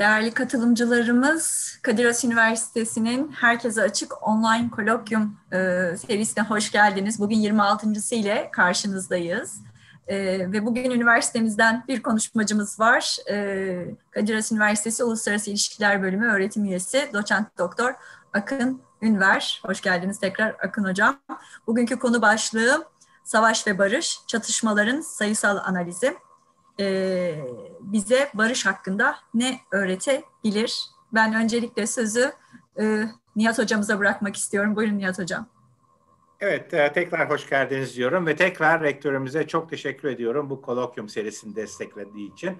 Değerli katılımcılarımız, Kadir Has Üniversitesi'nin Herkese Açık Online Kolokyum e, serisine hoş geldiniz. Bugün 26.sı ile karşınızdayız. E, ve bugün üniversitemizden bir konuşmacımız var. E, Kadir Has Üniversitesi Uluslararası İlişkiler Bölümü öğretim üyesi Doçent Doktor Akın Ünver. Hoş geldiniz tekrar Akın Hocam. Bugünkü konu başlığı Savaş ve Barış, Çatışmaların Sayısal Analizi e, bize barış hakkında ne öğretebilir? Ben öncelikle sözü e, Nihat hocamıza bırakmak istiyorum. Buyurun Nihat hocam. Evet, e, tekrar hoş geldiniz diyorum ve tekrar rektörümüze çok teşekkür ediyorum bu kolokyum serisini desteklediği için.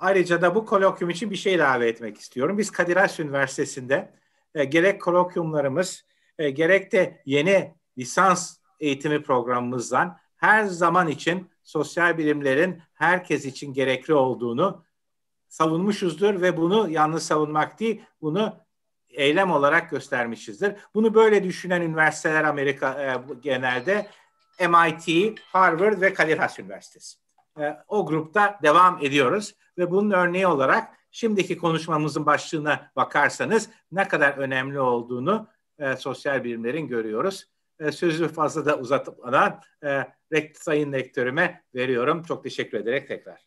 Ayrıca da bu kolokyum için bir şey ilave etmek istiyorum. Biz Kadir Has Üniversitesi'nde e, gerek kolokyumlarımız, e, gerek de yeni lisans eğitimi programımızdan her zaman için sosyal bilimlerin herkes için gerekli olduğunu savunmuşuzdur ve bunu yalnız savunmak değil, bunu eylem olarak göstermişizdir. Bunu böyle düşünen üniversiteler Amerika e, genelde MIT, Harvard ve Kalirhas Üniversitesi. E, o grupta devam ediyoruz ve bunun örneği olarak şimdiki konuşmamızın başlığına bakarsanız ne kadar önemli olduğunu e, sosyal bilimlerin görüyoruz e, ee, sözü fazla da uzatmadan e, rekt, sayın rektörüme veriyorum. Çok teşekkür ederek tekrar.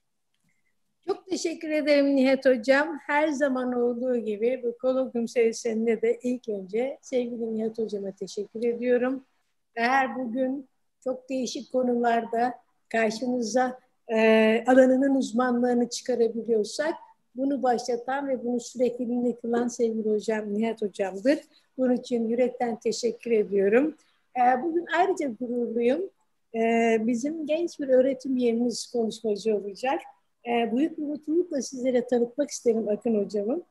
Çok teşekkür ederim Nihat Hocam. Her zaman olduğu gibi bu kolokyum serisinde de ilk önce sevgili Nihat Hocam'a teşekkür ediyorum. Eğer bugün çok değişik konularda karşınıza e, alanının uzmanlığını çıkarabiliyorsak bunu başlatan ve bunu sürekli kılan sevgili hocam Nihat Hocam'dır. Bunun için yürekten teşekkür ediyorum. Ee, bugün ayrıca gururluyum. Ee, bizim genç bir öğretim üyemiz konuşmacı olacak. Ee, büyük bir mutlulukla sizlere tanıtmak isterim Akın Hocam'ı.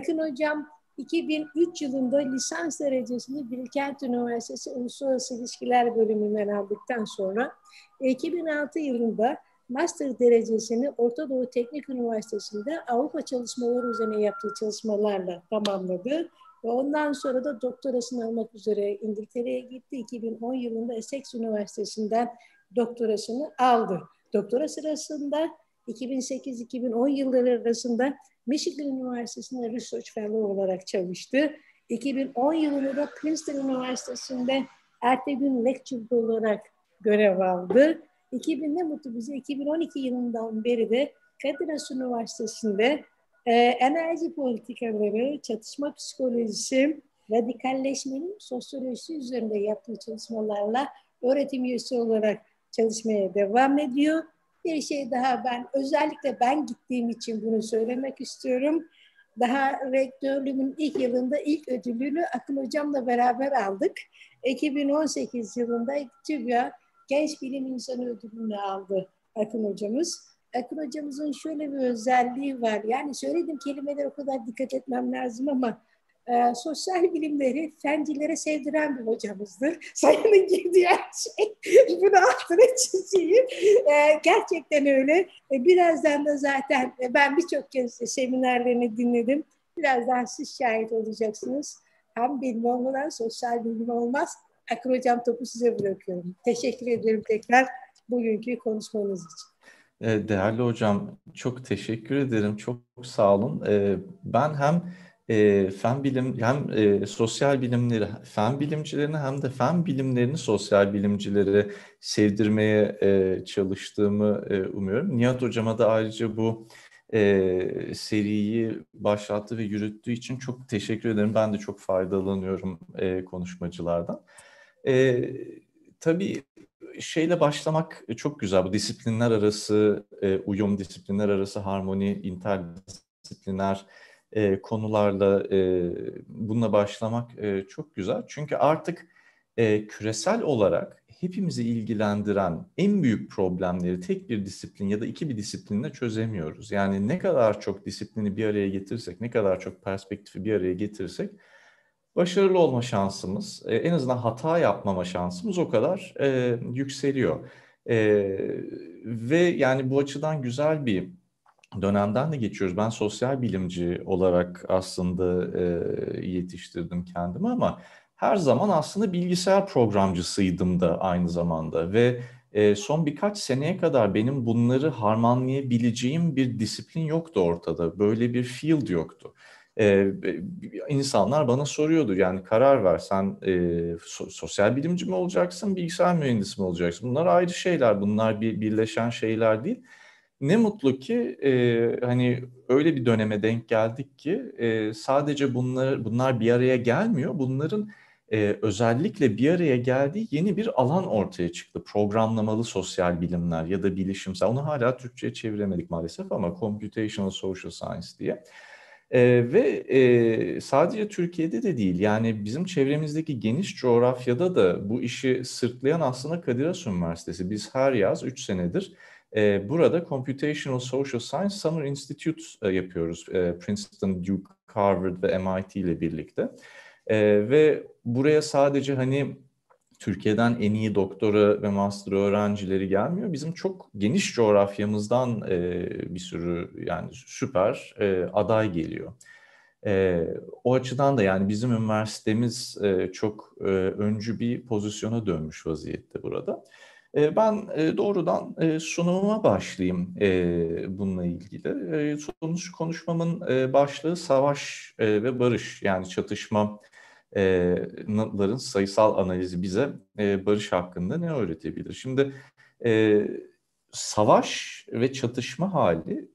Akın Hocam 2003 yılında lisans derecesini Bilkent Üniversitesi Uluslararası İlişkiler bölümünden aldıktan sonra 2006 yılında master derecesini Orta Doğu Teknik Üniversitesi'nde Avrupa çalışmaları üzerine yaptığı çalışmalarla tamamladı. Ve ondan sonra da doktorasını almak üzere İngiltere'ye gitti. 2010 yılında Essex Üniversitesi'nden doktorasını aldı. Doktora sırasında 2008-2010 yılları arasında Michigan Üniversitesi'nde Research Fellow olarak çalıştı. 2010 yılında da Princeton Üniversitesi'nde ertesi gün lecturer olarak görev aldı. 2000 ne mutlu bize 2012 yılından beri de Federal Üniversitesi'nde e, enerji politikaları, çatışma psikolojisi, radikalleşmenin sosyolojisi üzerinde yaptığı çalışmalarla öğretim üyesi olarak çalışmaya devam ediyor. Bir şey daha ben özellikle ben gittiğim için bunu söylemek istiyorum. Daha rektörlüğümün ilk yılında ilk ödülünü Akın Hocam'la beraber aldık. 2018 yılında TÜBİA Genç Bilim İnsanı ödülünü aldı Akın Hocamız. Akın hocamızın şöyle bir özelliği var. Yani söylediğim kelimelere o kadar dikkat etmem lazım ama e, sosyal bilimleri fencilere sevdiren bir hocamızdır. Sayının girdiği her şey. Bunu altına çizeyim. E, gerçekten öyle. E, birazdan da zaten e, ben birçok kez seminerlerini dinledim. Birazdan siz şahit olacaksınız. Hem bilim olmadan sosyal bilim olmaz. Akın Hocam topu size bırakıyorum. Teşekkür ederim tekrar bugünkü konuşmanız için. E, değerli hocam, çok teşekkür ederim. Çok sağ olun. E, ben hem e, fen bilim hem sosyal bilimleri, fen bilimcilerini hem de fen bilimlerini sosyal bilimcilere sevdirmeye çalıştığımı umuyorum. Nihat hocama da ayrıca bu e, seriyi başlattı ve yürüttüğü için çok teşekkür ederim. Ben de çok faydalanıyorum konuşmacılardan. tabii şeyle başlamak e, çok güzel. Bu disiplinler arası e, uyum, disiplinler arası harmoni, interdisipliner e, konularla e, bununla başlamak çok güzel. Çünkü artık küresel olarak hepimizi ilgilendiren en büyük problemleri tek bir disiplin ya da iki bir disiplinle çözemiyoruz. Yani ne kadar çok disiplini bir araya getirsek, ne kadar çok perspektifi bir araya getirsek başarılı olma şansımız, e, en azından hata yapmama şansımız o kadar e, yükseliyor. E, ve yani bu açıdan güzel bir dönemden de geçiyoruz. Ben sosyal bilimci olarak aslında e, yetiştirdim kendimi ama her zaman aslında bilgisayar programcısıydım da aynı zamanda ve e, son birkaç seneye kadar benim bunları harmanlayabileceğim bir disiplin yoktu ortada. Böyle bir field yoktu e, insanlar bana soruyordu yani karar ver sen e, so sosyal bilimci mi olacaksın bilgisayar mühendisi mi olacaksın bunlar ayrı şeyler bunlar bir birleşen şeyler değil ne mutlu ki e, hani öyle bir döneme denk geldik ki e, sadece bunlar bunlar bir araya gelmiyor bunların e, özellikle bir araya geldiği yeni bir alan ortaya çıktı. Programlamalı sosyal bilimler ya da bilişimsel. Onu hala Türkçe'ye çeviremedik maalesef ama computational social science diye. E, ve e, sadece Türkiye'de de değil yani bizim çevremizdeki geniş coğrafyada da bu işi sırtlayan aslında Kadir Has Üniversitesi. Biz her yaz 3 senedir e, burada Computational Social Science Summer Institute e, yapıyoruz. E, Princeton, Duke, Harvard ve MIT ile birlikte. E, ve buraya sadece hani Türkiye'den en iyi doktora ve master öğrencileri gelmiyor. Bizim çok geniş coğrafyamızdan e, bir sürü yani süper e, aday geliyor. E, o açıdan da yani bizim üniversitemiz e, çok e, öncü bir pozisyona dönmüş vaziyette burada. E, ben e, doğrudan e, sunumuma başlayayım e, bununla ilgili. E, sonuç konuşmamın e, başlığı savaş e, ve barış yani çatışma ların sayısal analizi bize barış hakkında ne öğretebilir? Şimdi savaş ve çatışma hali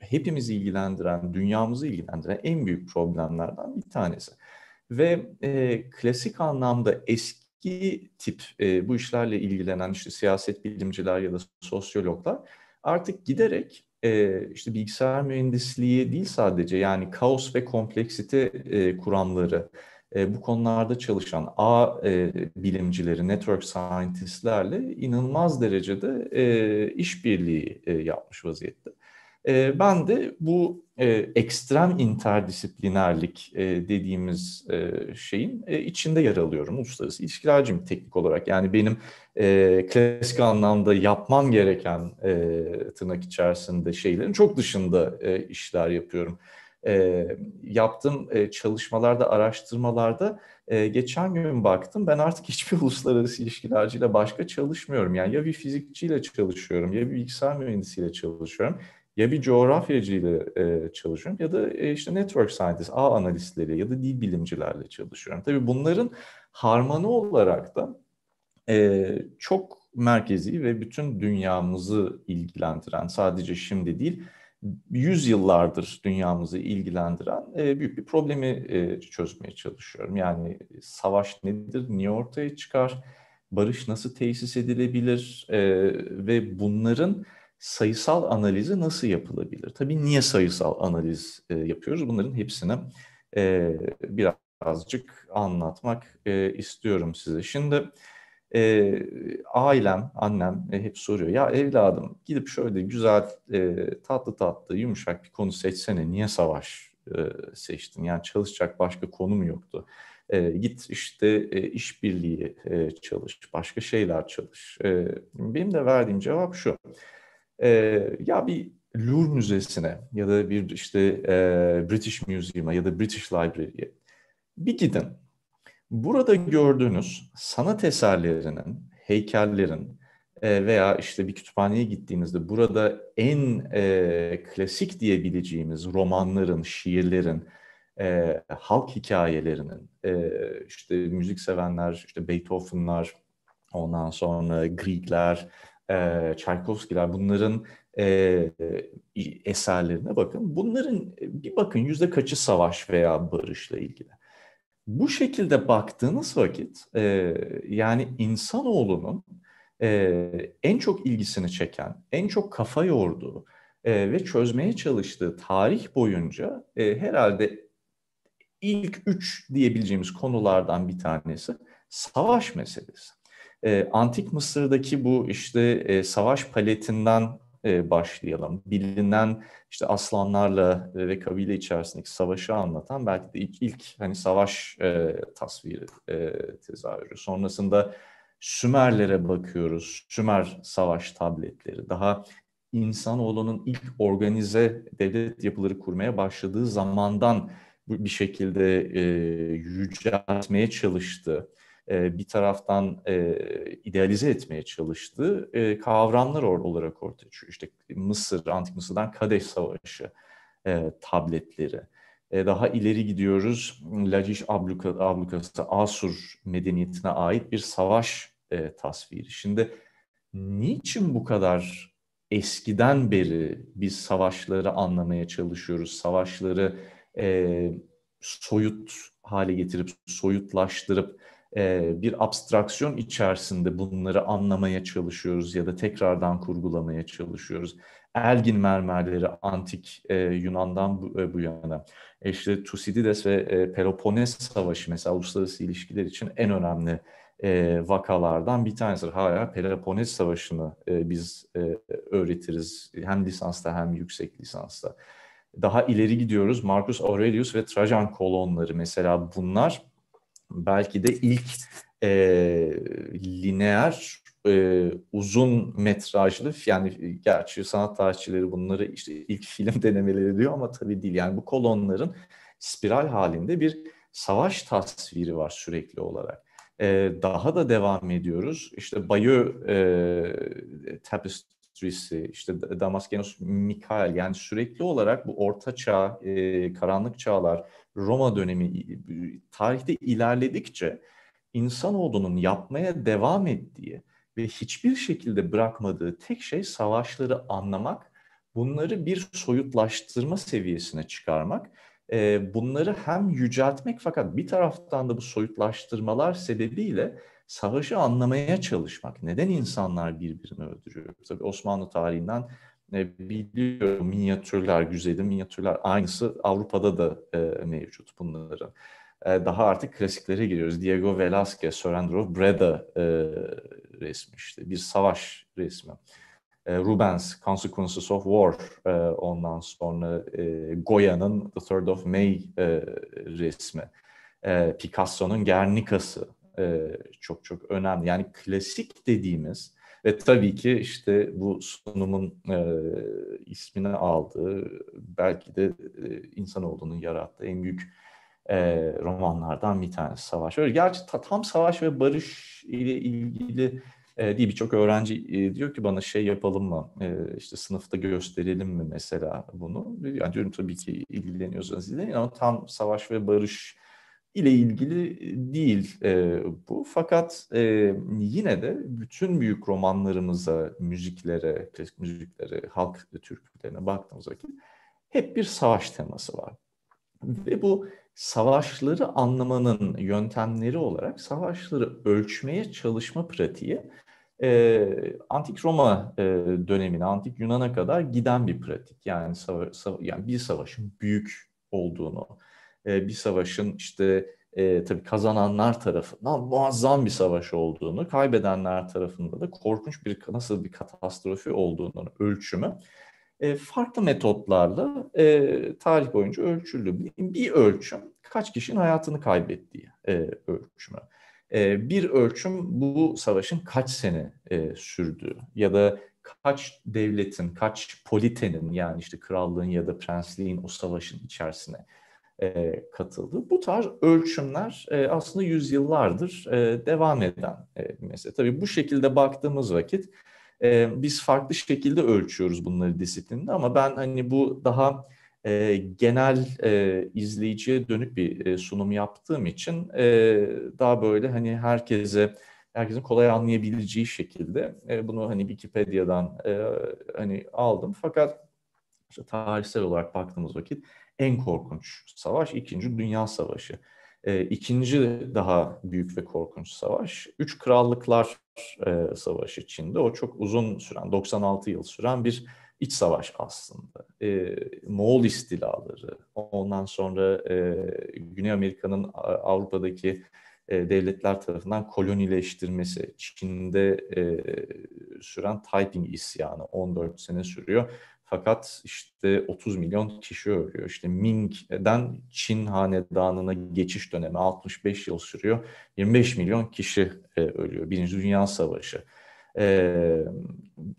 hepimizi ilgilendiren, dünyamızı ilgilendiren en büyük problemlerden bir tanesi. Ve klasik anlamda eski tip bu işlerle ilgilenen işte siyaset bilimciler ya da sosyologlar artık giderek e, işte bilgisayar mühendisliği değil sadece yani kaos ve kompleksite e, kuramları e, bu konularda çalışan A e, bilimcileri, network scientistlerle inanılmaz derecede e, işbirliği e, yapmış vaziyette. E, ben de bu e, ekstrem interdisiplinerlik e, dediğimiz e, şeyin e, içinde yer alıyorum. Uluslararası ilişkilerciyim teknik olarak. Yani benim e, klasik anlamda yapmam gereken e, tırnak içerisinde şeylerin çok dışında e, işler yapıyorum. E, yaptığım e, çalışmalarda, araştırmalarda e, geçen gün baktım ben artık hiçbir uluslararası ilişkilerciyle başka çalışmıyorum. Yani ya bir fizikçiyle çalışıyorum ya bir bilgisayar mühendisiyle çalışıyorum ya bir coğrafyacıyla e, çalışıyorum ya da e, işte network scientist, ağ analistleri ya da dil bilimcilerle çalışıyorum. Tabii bunların harmanı olarak da e, çok merkezi ve bütün dünyamızı ilgilendiren sadece şimdi değil yüzyıllardır dünyamızı ilgilendiren e, büyük bir problemi e, çözmeye çalışıyorum. Yani savaş nedir, niye ortaya çıkar, barış nasıl tesis edilebilir e, ve bunların sayısal analizi nasıl yapılabilir? Tabii niye sayısal analiz e, yapıyoruz? Bunların hepsini e, birazcık anlatmak e, istiyorum size. Şimdi e, ailem, annem e, hep soruyor. Ya evladım gidip şöyle güzel, e, tatlı tatlı, yumuşak bir konu seçsene. Niye savaş e, seçtin? Yani çalışacak başka konum yoktu. E, git işte e, işbirliği e, çalış, başka şeyler çalış. E, benim de verdiğim cevap şu e, ya bir Louvre Müzesi'ne ya da bir işte e, British Museum'a ya da British Library'e bir gidin. Burada gördüğünüz sanat eserlerinin, heykellerin e, veya işte bir kütüphaneye gittiğinizde burada en e, klasik diyebileceğimiz romanların, şiirlerin, e, halk hikayelerinin, e, işte müzik sevenler, işte Beethoven'lar, ondan sonra Greek'ler, e, Çaykovskiler bunların e, e, eserlerine bakın. Bunların e, bir bakın yüzde kaçı savaş veya barışla ilgili. Bu şekilde baktığınız vakit e, yani insanoğlunun e, en çok ilgisini çeken, en çok kafa yorduğu e, ve çözmeye çalıştığı tarih boyunca e, herhalde ilk üç diyebileceğimiz konulardan bir tanesi savaş meselesi. E, Antik Mısır'daki bu işte e, savaş paletinden e, başlayalım. Bilinen işte aslanlarla e, ve kabile içerisindeki savaşı anlatan belki de ilk, ilk hani savaş e, tasviri e, tezahürü. Sonrasında Sümerlere bakıyoruz. Sümer savaş tabletleri. Daha insanoğlunun ilk organize devlet yapıları kurmaya başladığı zamandan bir şekilde e, yüceltmeye çalıştığı e, bir taraftan e, idealize etmeye çalıştığı e, kavramlar or olarak ortaya çıkıyor. İşte Mısır, Antik Mısır'dan Kadeş Savaşı tabletleri. daha ileri gidiyoruz. Laciş abluka, ablukası Asur medeniyetine ait bir savaş tasviri. Şimdi niçin bu kadar eskiden beri biz savaşları anlamaya çalışıyoruz? Savaşları soyut hale getirip, soyutlaştırıp e, bir abstraksiyon içerisinde bunları anlamaya çalışıyoruz ya da tekrardan kurgulamaya çalışıyoruz. Elgin mermerleri antik e, Yunan'dan bu, e, bu yana. E işte Thucydides ve e, Peloponnes Savaşı mesela uluslararası ilişkiler için en önemli e, vakalardan bir tanesi. Hala Pelopones Savaşı'nı e, biz e, öğretiriz hem lisansta hem yüksek lisansta. Daha ileri gidiyoruz. Marcus Aurelius ve Trajan kolonları mesela bunlar belki de ilk e, lineer e, uzun metrajlı yani gerçi sanat tarihçileri bunları işte ilk film denemeleri diyor ama tabii değil. Yani bu kolonların spiral halinde bir savaş tasviri var sürekli olarak. E, daha da devam ediyoruz. İşte Bayeux e, Tapestry endüstrisi, işte Damaskenos Mikael yani sürekli olarak bu orta çağ, e, karanlık çağlar, Roma dönemi tarihte ilerledikçe insanoğlunun yapmaya devam ettiği ve hiçbir şekilde bırakmadığı tek şey savaşları anlamak, bunları bir soyutlaştırma seviyesine çıkarmak e, bunları hem yüceltmek fakat bir taraftan da bu soyutlaştırmalar sebebiyle savaşı anlamaya çalışmak. Neden insanlar birbirini öldürüyor? Tabii Osmanlı tarihinden e, biliyorum minyatürler, güzeli minyatürler aynısı Avrupa'da da e, mevcut bunların. E, daha artık klasiklere giriyoruz. Diego Velázquez, Sörendrov, Breda e, resmi işte. Bir savaş resmi. E, Rubens, Consequences of War e, ondan sonra e, Goya'nın The Third of May e, resmi. E, Picasso'nun Gernika'sı e, çok çok önemli. Yani klasik dediğimiz ve tabii ki işte bu sunumun e, ismini aldığı belki de e, insanoğlunun yarattığı en büyük e, romanlardan bir tanesi Savaş. Öyle, gerçi ta, tam Savaş ve Barış ile ilgili e, değil birçok öğrenci e, diyor ki bana şey yapalım mı e, işte sınıfta gösterelim mi mesela bunu. Yani diyorum tabii ki ilgileniyorsanız izleyin ama tam Savaş ve Barış ile ilgili değil e, bu. Fakat e, yine de bütün büyük romanlarımıza, müziklere, klasik müziklere, halk türkülerine baktığımızda hep bir savaş teması var. Ve bu savaşları anlamanın yöntemleri olarak savaşları ölçmeye çalışma pratiği e, antik Roma e, dönemine, antik Yunan'a kadar giden bir pratik. Yani, sava- sava- yani bir savaşın büyük olduğunu, e, bir savaşın işte e, tabii kazananlar tarafından muazzam bir savaş olduğunu, kaybedenler tarafında da korkunç bir nasıl bir katastrofi olduğunun ölçümü e, farklı metotlarla e, tarih boyunca ölçüldü. Bir ölçüm kaç kişinin hayatını kaybettiği e, ölçümü. E, bir ölçüm bu savaşın kaç sene e, sürdüğü ya da kaç devletin, kaç politenin yani işte krallığın ya da prensliğin o savaşın içerisine e, katıldı. Bu tarz ölçümler e, aslında yüzyıllardır e, devam eden mesele. Tabii bu şekilde baktığımız vakit biz farklı şekilde ölçüyoruz bunları disiplinde ama ben hani bu daha genel izleyiciye dönük bir e, sunum yaptığım için daha böyle hani herkese herkesin kolay anlayabileceği şekilde bunu hani Wikipedia'dan hani aldım fakat işte tarihsel olarak baktığımız vakit en korkunç savaş İkinci Dünya Savaşı. E, ikinci daha büyük ve korkunç savaş Üç Krallıklar e, Savaşı içinde O çok uzun süren, 96 yıl süren bir iç savaş aslında. E, Moğol istilaları, ondan sonra e, Güney Amerika'nın Avrupa'daki e, devletler tarafından kolonileştirmesi, Çin'de e, süren Taiping isyanı 14 sene sürüyor. Fakat işte 30 milyon kişi ölüyor. İşte Ming'den Çin hanedanına geçiş dönemi 65 yıl sürüyor. 25 milyon kişi e, ölüyor. Birinci Dünya Savaşı. E,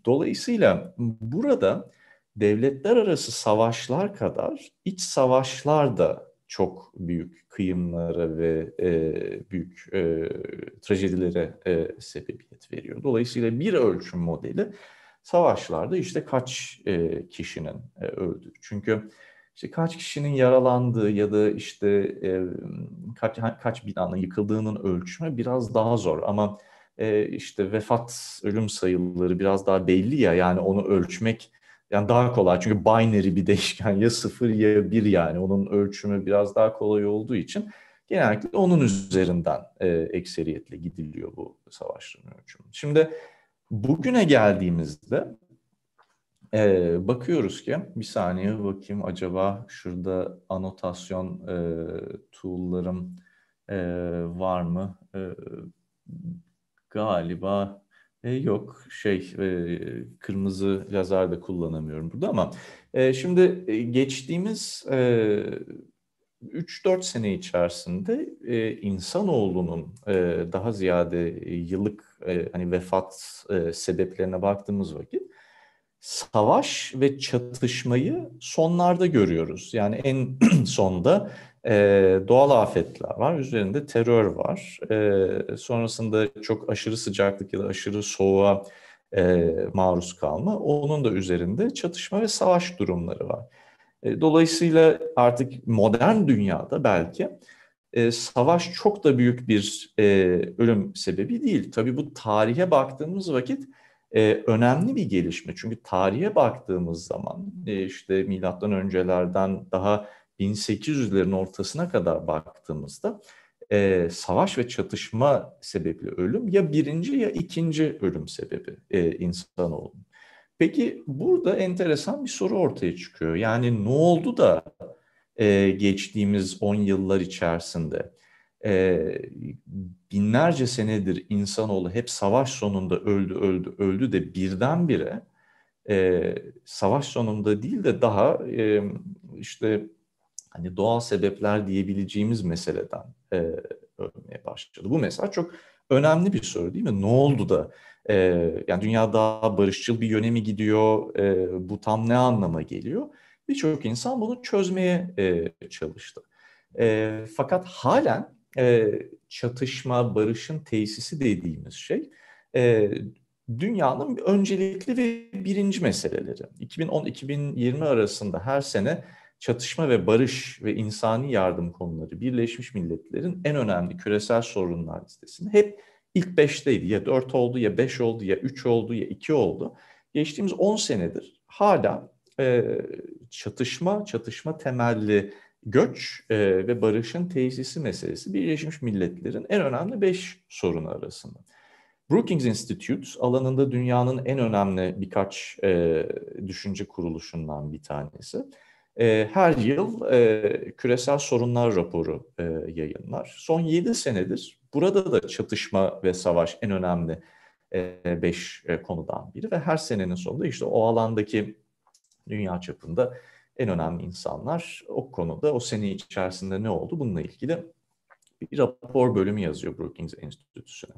dolayısıyla burada devletler arası savaşlar kadar iç savaşlar da çok büyük kıyımlara ve e, büyük e, trajedilere e, sebebiyet veriyor. Dolayısıyla bir ölçüm modeli Savaşlarda işte kaç e, kişinin e, öldüğü. Çünkü işte kaç kişinin yaralandığı ya da işte e, kaç, kaç binanın yıkıldığının ölçümü biraz daha zor ama e, işte vefat ölüm sayıları biraz daha belli ya yani onu ölçmek yani daha kolay çünkü binary bir değişken ya sıfır ya bir yani onun ölçümü biraz daha kolay olduğu için genellikle onun üzerinden e, ekseriyetle gidiliyor bu savaşların ölçümü. Şimdi Bugüne geldiğimizde e, bakıyoruz ki bir saniye bakayım acaba şurada anotasyon e, tool'larım e, var mı? E, galiba e, yok şey e, kırmızı lazer de kullanamıyorum burada ama e, şimdi e, geçtiğimiz e, 3-4 sene içerisinde e, insanoğlunun e, daha ziyade e, yıllık e, hani vefat e, sebeplerine baktığımız vakit savaş ve çatışmayı sonlarda görüyoruz. Yani en sonda e, doğal afetler var, üzerinde terör var. E, sonrasında çok aşırı sıcaklık ya da aşırı soğuğa e, maruz kalma. Onun da üzerinde çatışma ve savaş durumları var. E, dolayısıyla artık modern dünyada belki e, savaş çok da büyük bir e, ölüm sebebi değil. Tabii bu tarihe baktığımız vakit önemli bir gelişme. Çünkü tarihe baktığımız zaman işte milattan öncelerden daha 1800'lerin ortasına kadar baktığımızda savaş ve çatışma sebebi ölüm ya birinci ya ikinci ölüm sebebi insan insanoğlunun. Peki burada enteresan bir soru ortaya çıkıyor. Yani ne oldu da e, geçtiğimiz 10 yıllar içerisinde e, binlerce senedir insanoğlu hep savaş sonunda öldü öldü öldü de birdenbire e, savaş sonunda değil de daha e, işte hani doğal sebepler diyebileceğimiz meseleden e, ölmeye başladı. Bu mesela çok önemli bir soru değil mi? Ne oldu da e, yani dünya daha barışçıl bir yöne mi gidiyor? E, bu tam ne anlama geliyor? Birçok insan bunu çözmeye e, çalıştı. E, fakat halen e, çatışma, barışın tesisi dediğimiz şey e, dünyanın öncelikli ve birinci meseleleri. 2010-2020 arasında her sene çatışma ve barış ve insani yardım konuları Birleşmiş Milletler'in en önemli küresel sorunlar listesinde hep ilk 5'teydi. Ya 4 oldu, ya 5 oldu, ya 3 oldu, ya 2 oldu. Geçtiğimiz 10 senedir hala e, çatışma, çatışma temelli göç e, ve barışın tesisi meselesi Birleşmiş Milletler'in en önemli 5 sorunu arasında. Brookings Institute alanında dünyanın en önemli birkaç e, düşünce kuruluşundan bir tanesi. E, her yıl e, küresel sorunlar raporu e, yayınlar. Son 7 senedir Burada da çatışma ve savaş en önemli e, beş e, konudan biri ve her senenin sonunda işte o alandaki dünya çapında en önemli insanlar o konuda o sene içerisinde ne oldu bununla ilgili bir rapor bölümü yazıyor Brookings Enstitüsü'ne.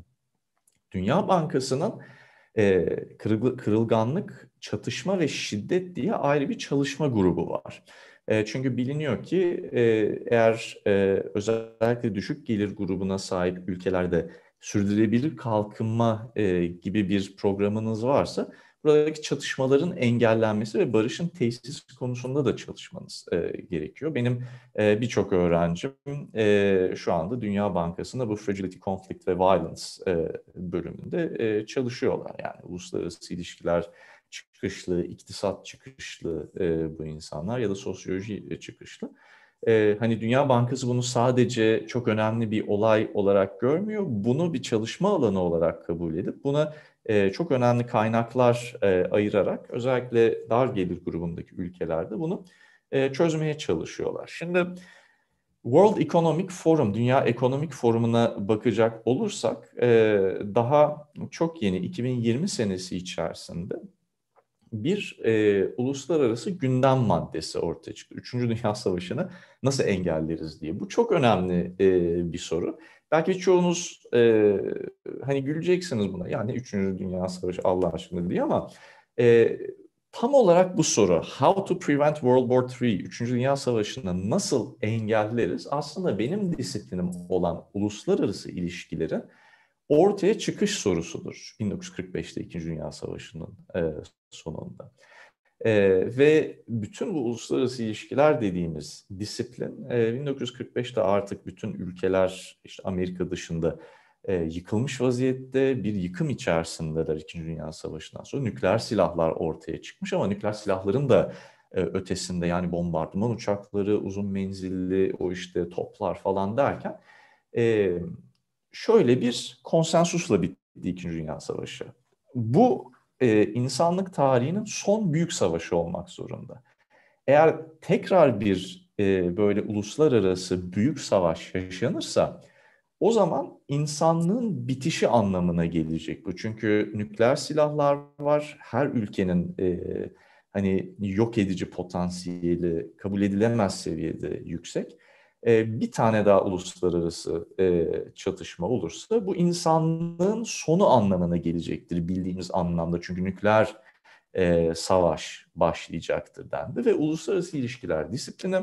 Dünya Bankası'nın e, kırılganlık, çatışma ve şiddet diye ayrı bir çalışma grubu var çünkü biliniyor ki eğer özellikle düşük gelir grubuna sahip ülkelerde sürdürülebilir kalkınma gibi bir programınız varsa buradaki çatışmaların engellenmesi ve barışın tesis konusunda da çalışmanız gerekiyor. Benim birçok öğrencim şu anda Dünya Bankası'nda bu Fragility, Conflict ve Violence bölümünde çalışıyorlar. Yani uluslararası ilişkiler, çıkışlı, iktisat çıkışlı e, bu insanlar ya da sosyoloji e, çıkışlı. E, hani Dünya Bankası bunu sadece çok önemli bir olay olarak görmüyor. Bunu bir çalışma alanı olarak kabul edip buna e, çok önemli kaynaklar e, ayırarak özellikle dar gelir grubundaki ülkelerde bunu e, çözmeye çalışıyorlar. Şimdi World Economic Forum, Dünya Ekonomik Forumu'na bakacak olursak e, daha çok yeni 2020 senesi içerisinde bir e, uluslararası gündem maddesi ortaya çıktı. Üçüncü Dünya Savaşı'nı nasıl engelleriz diye. Bu çok önemli e, bir soru. Belki çoğunuz e, hani güleceksiniz buna. Yani Üçüncü Dünya Savaşı Allah aşkına diye ama e, tam olarak bu soru How to Prevent World War III, Üçüncü Dünya Savaşı'nı nasıl engelleriz? Aslında benim disiplinim olan uluslararası ilişkilerin ortaya çıkış sorusudur 1945'te İkinci Dünya Savaşı'nın e, sonunda. E, ve bütün bu uluslararası ilişkiler dediğimiz disiplin e, 1945'te artık bütün ülkeler işte Amerika dışında e, yıkılmış vaziyette bir yıkım içerisindeler İkinci Dünya Savaşı'ndan sonra. Nükleer silahlar ortaya çıkmış ama nükleer silahların da e, ötesinde yani bombardıman uçakları, uzun menzilli o işte toplar falan derken... E, şöyle bir konsensusla bitti İkinci Dünya Savaşı. Bu e, insanlık tarihinin son büyük savaşı olmak zorunda. Eğer tekrar bir e, böyle uluslararası büyük savaş yaşanırsa o zaman insanlığın bitişi anlamına gelecek bu. Çünkü nükleer silahlar var. Her ülkenin e, hani yok edici potansiyeli kabul edilemez seviyede yüksek bir tane daha uluslararası çatışma olursa bu insanlığın sonu anlamına gelecektir bildiğimiz anlamda. Çünkü nükleer savaş başlayacaktır dendi ve uluslararası ilişkiler disiplini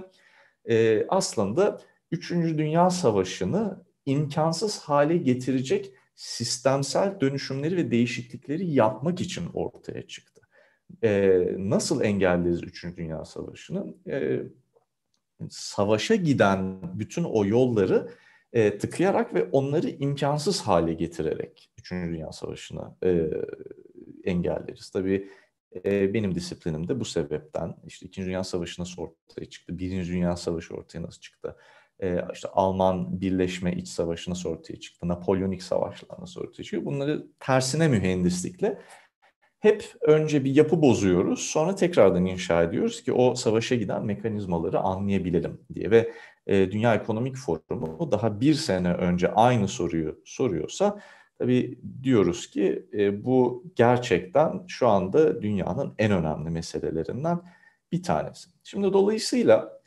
aslında Üçüncü Dünya Savaşı'nı imkansız hale getirecek sistemsel dönüşümleri ve değişiklikleri yapmak için ortaya çıktı. Nasıl engelleriz Üçüncü Dünya Savaşı'nı? savaşa giden bütün o yolları e, tıkayarak ve onları imkansız hale getirerek Üçüncü Dünya Savaşı'na e, engelleriz. Tabii e, benim disiplinim de bu sebepten işte 2. Dünya Savaşı nasıl ortaya çıktı, 1. Dünya Savaşı ortaya nasıl çıktı, e, işte Alman Birleşme İç Savaşı nasıl ortaya çıktı, Napolyonik Savaşlar nasıl ortaya çıktı bunları tersine mühendislikle hep önce bir yapı bozuyoruz, sonra tekrardan inşa ediyoruz ki o savaşa giden mekanizmaları anlayabilelim diye. Ve e, Dünya Ekonomik Forumu daha bir sene önce aynı soruyu soruyorsa, tabii diyoruz ki e, bu gerçekten şu anda dünyanın en önemli meselelerinden bir tanesi. Şimdi dolayısıyla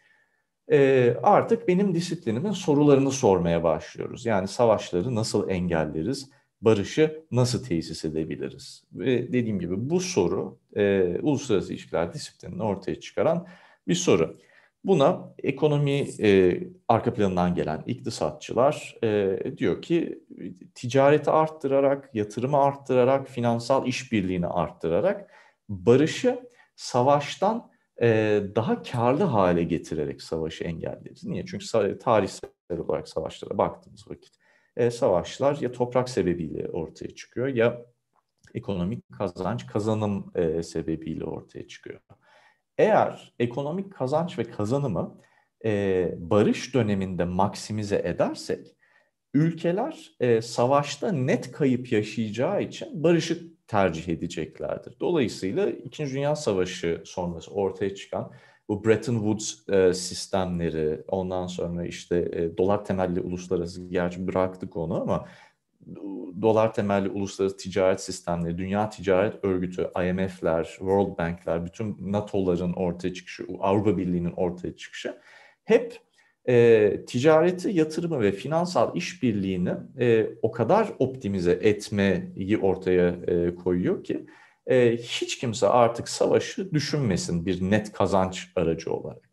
e, artık benim disiplinimin sorularını sormaya başlıyoruz. Yani savaşları nasıl engelleriz? barışı nasıl tesis edebiliriz? Ve dediğim gibi bu soru e, uluslararası ilişkiler disiplinini ortaya çıkaran bir soru. Buna ekonomi e, arka planından gelen iktisatçılar e, diyor ki ticareti arttırarak, yatırımı arttırarak, finansal işbirliğini arttırarak barışı savaştan e, daha karlı hale getirerek savaşı engelleriz. Niye? Çünkü tarihsel olarak savaşlara baktığımız vakit e, savaşlar ya toprak sebebiyle ortaya çıkıyor ya ekonomik kazanç kazanım e, sebebiyle ortaya çıkıyor. Eğer ekonomik kazanç ve kazanımı e, barış döneminde maksimize edersek ülkeler e, savaşta net kayıp yaşayacağı için barışı tercih edeceklerdir. Dolayısıyla İkinci Dünya Savaşı sonrası ortaya çıkan bu Bretton Woods e, sistemleri, ondan sonra işte e, dolar temelli uluslararası, gerçi bıraktık onu ama dolar temelli uluslararası ticaret sistemleri, Dünya Ticaret Örgütü, IMF'ler, World Bank'ler, bütün NATO'ların ortaya çıkışı, Avrupa Birliği'nin ortaya çıkışı hep e, ticareti, yatırımı ve finansal işbirliğini e, o kadar optimize etmeyi ortaya e, koyuyor ki e, hiç kimse artık savaşı düşünmesin bir net kazanç aracı olarak.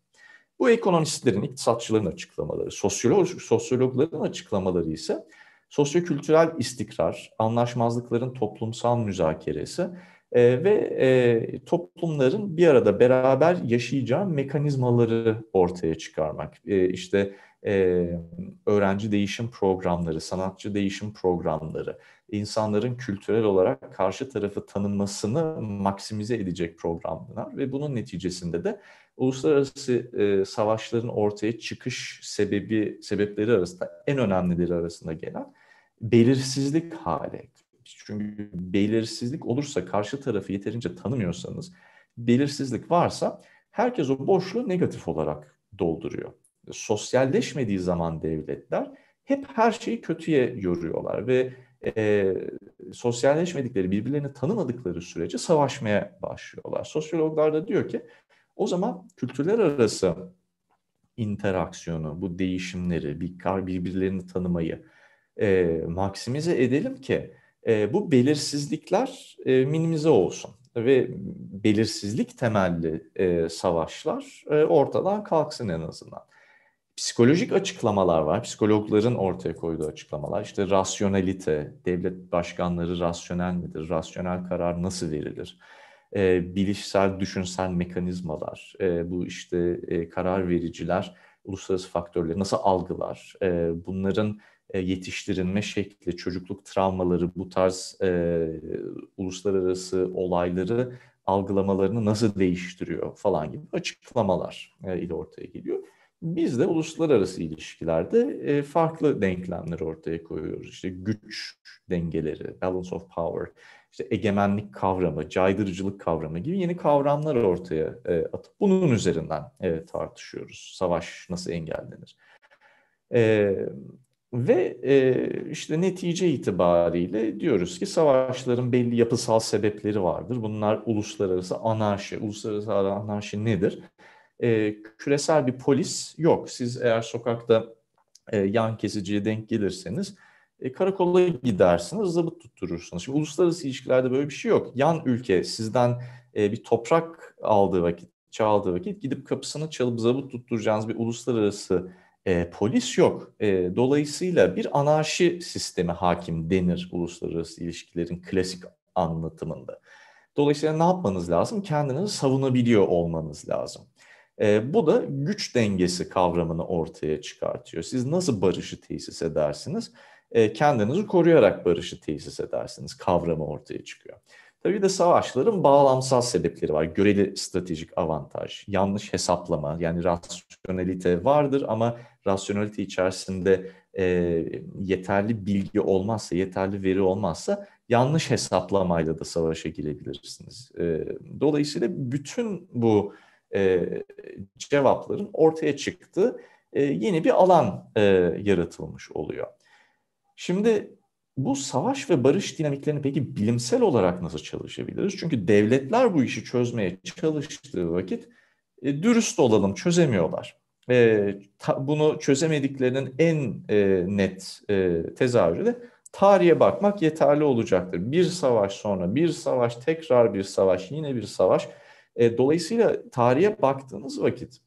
Bu ekonomistlerin, iktisatçıların açıklamaları, sosyolog, sosyologların açıklamaları ise sosyokültürel istikrar, anlaşmazlıkların toplumsal müzakeresi e, ve e, toplumların bir arada beraber yaşayacağı mekanizmaları ortaya çıkarmak. E, işte e, öğrenci değişim programları, sanatçı değişim programları, insanların kültürel olarak karşı tarafı tanınmasını maksimize edecek programlar ve bunun neticesinde de uluslararası e, savaşların ortaya çıkış sebebi sebepleri arasında en önemlileri arasında gelen belirsizlik hali. Çünkü belirsizlik olursa karşı tarafı yeterince tanımıyorsanız, belirsizlik varsa herkes o boşluğu negatif olarak dolduruyor sosyalleşmediği zaman devletler hep her şeyi kötüye yoruyorlar ve e, sosyalleşmedikleri, birbirlerini tanımadıkları sürece savaşmaya başlıyorlar. Sosyologlar da diyor ki o zaman kültürler arası interaksiyonu, bu değişimleri, birbirlerini tanımayı e, maksimize edelim ki e, bu belirsizlikler e, minimize olsun ve belirsizlik temelli e, savaşlar e, ortadan kalksın en azından psikolojik açıklamalar var. Psikologların ortaya koyduğu açıklamalar. İşte rasyonelite, devlet başkanları rasyonel midir? Rasyonel karar nasıl verilir? E, bilişsel, düşünsel mekanizmalar, e, bu işte e, karar vericiler uluslararası faktörleri nasıl algılar? E, bunların e, yetiştirilme şekli, çocukluk travmaları, bu tarz e, uluslararası olayları algılamalarını nasıl değiştiriyor falan gibi açıklamalar e, ile ortaya geliyor. Biz de uluslararası ilişkilerde e, farklı denklemler ortaya koyuyoruz. İşte güç dengeleri, balance of power, işte egemenlik kavramı, caydırıcılık kavramı gibi yeni kavramlar ortaya e, atıp bunun üzerinden e, tartışıyoruz. Savaş nasıl engellenir? Ve e, işte netice itibariyle diyoruz ki savaşların belli yapısal sebepleri vardır. Bunlar uluslararası anarşi. Uluslararası anarşi nedir? e, küresel bir polis yok. Siz eğer sokakta e, yan kesiciye denk gelirseniz e, karakola gidersiniz, zabıt tutturursunuz. Şimdi uluslararası ilişkilerde böyle bir şey yok. Yan ülke sizden e, bir toprak aldığı vakit, çaldığı vakit gidip kapısını çalıp zabıt tutturacağınız bir uluslararası e, polis yok. E, dolayısıyla bir anarşi sistemi hakim denir uluslararası ilişkilerin klasik anlatımında. Dolayısıyla ne yapmanız lazım? Kendinizi savunabiliyor olmanız lazım. E, bu da güç dengesi kavramını ortaya çıkartıyor. Siz nasıl barışı tesis edersiniz? E, kendinizi koruyarak barışı tesis edersiniz kavramı ortaya çıkıyor. Tabii de savaşların bağlamsal sebepleri var. Göreli stratejik avantaj, yanlış hesaplama yani rasyonelite vardır ama rasyonelite içerisinde e, yeterli bilgi olmazsa, yeterli veri olmazsa yanlış hesaplamayla da savaşa girebilirsiniz. E, dolayısıyla bütün bu e, cevapların ortaya çıktığı e, yeni bir alan e, yaratılmış oluyor. Şimdi bu savaş ve barış dinamiklerini peki bilimsel olarak nasıl çalışabiliriz? Çünkü devletler bu işi çözmeye çalıştığı vakit e, dürüst olalım çözemiyorlar. E, ta, bunu çözemediklerinin en e, net e, tezahürü de tarihe bakmak yeterli olacaktır. Bir savaş sonra bir savaş, tekrar bir savaş, yine bir savaş e, dolayısıyla tarihe baktığınız vakit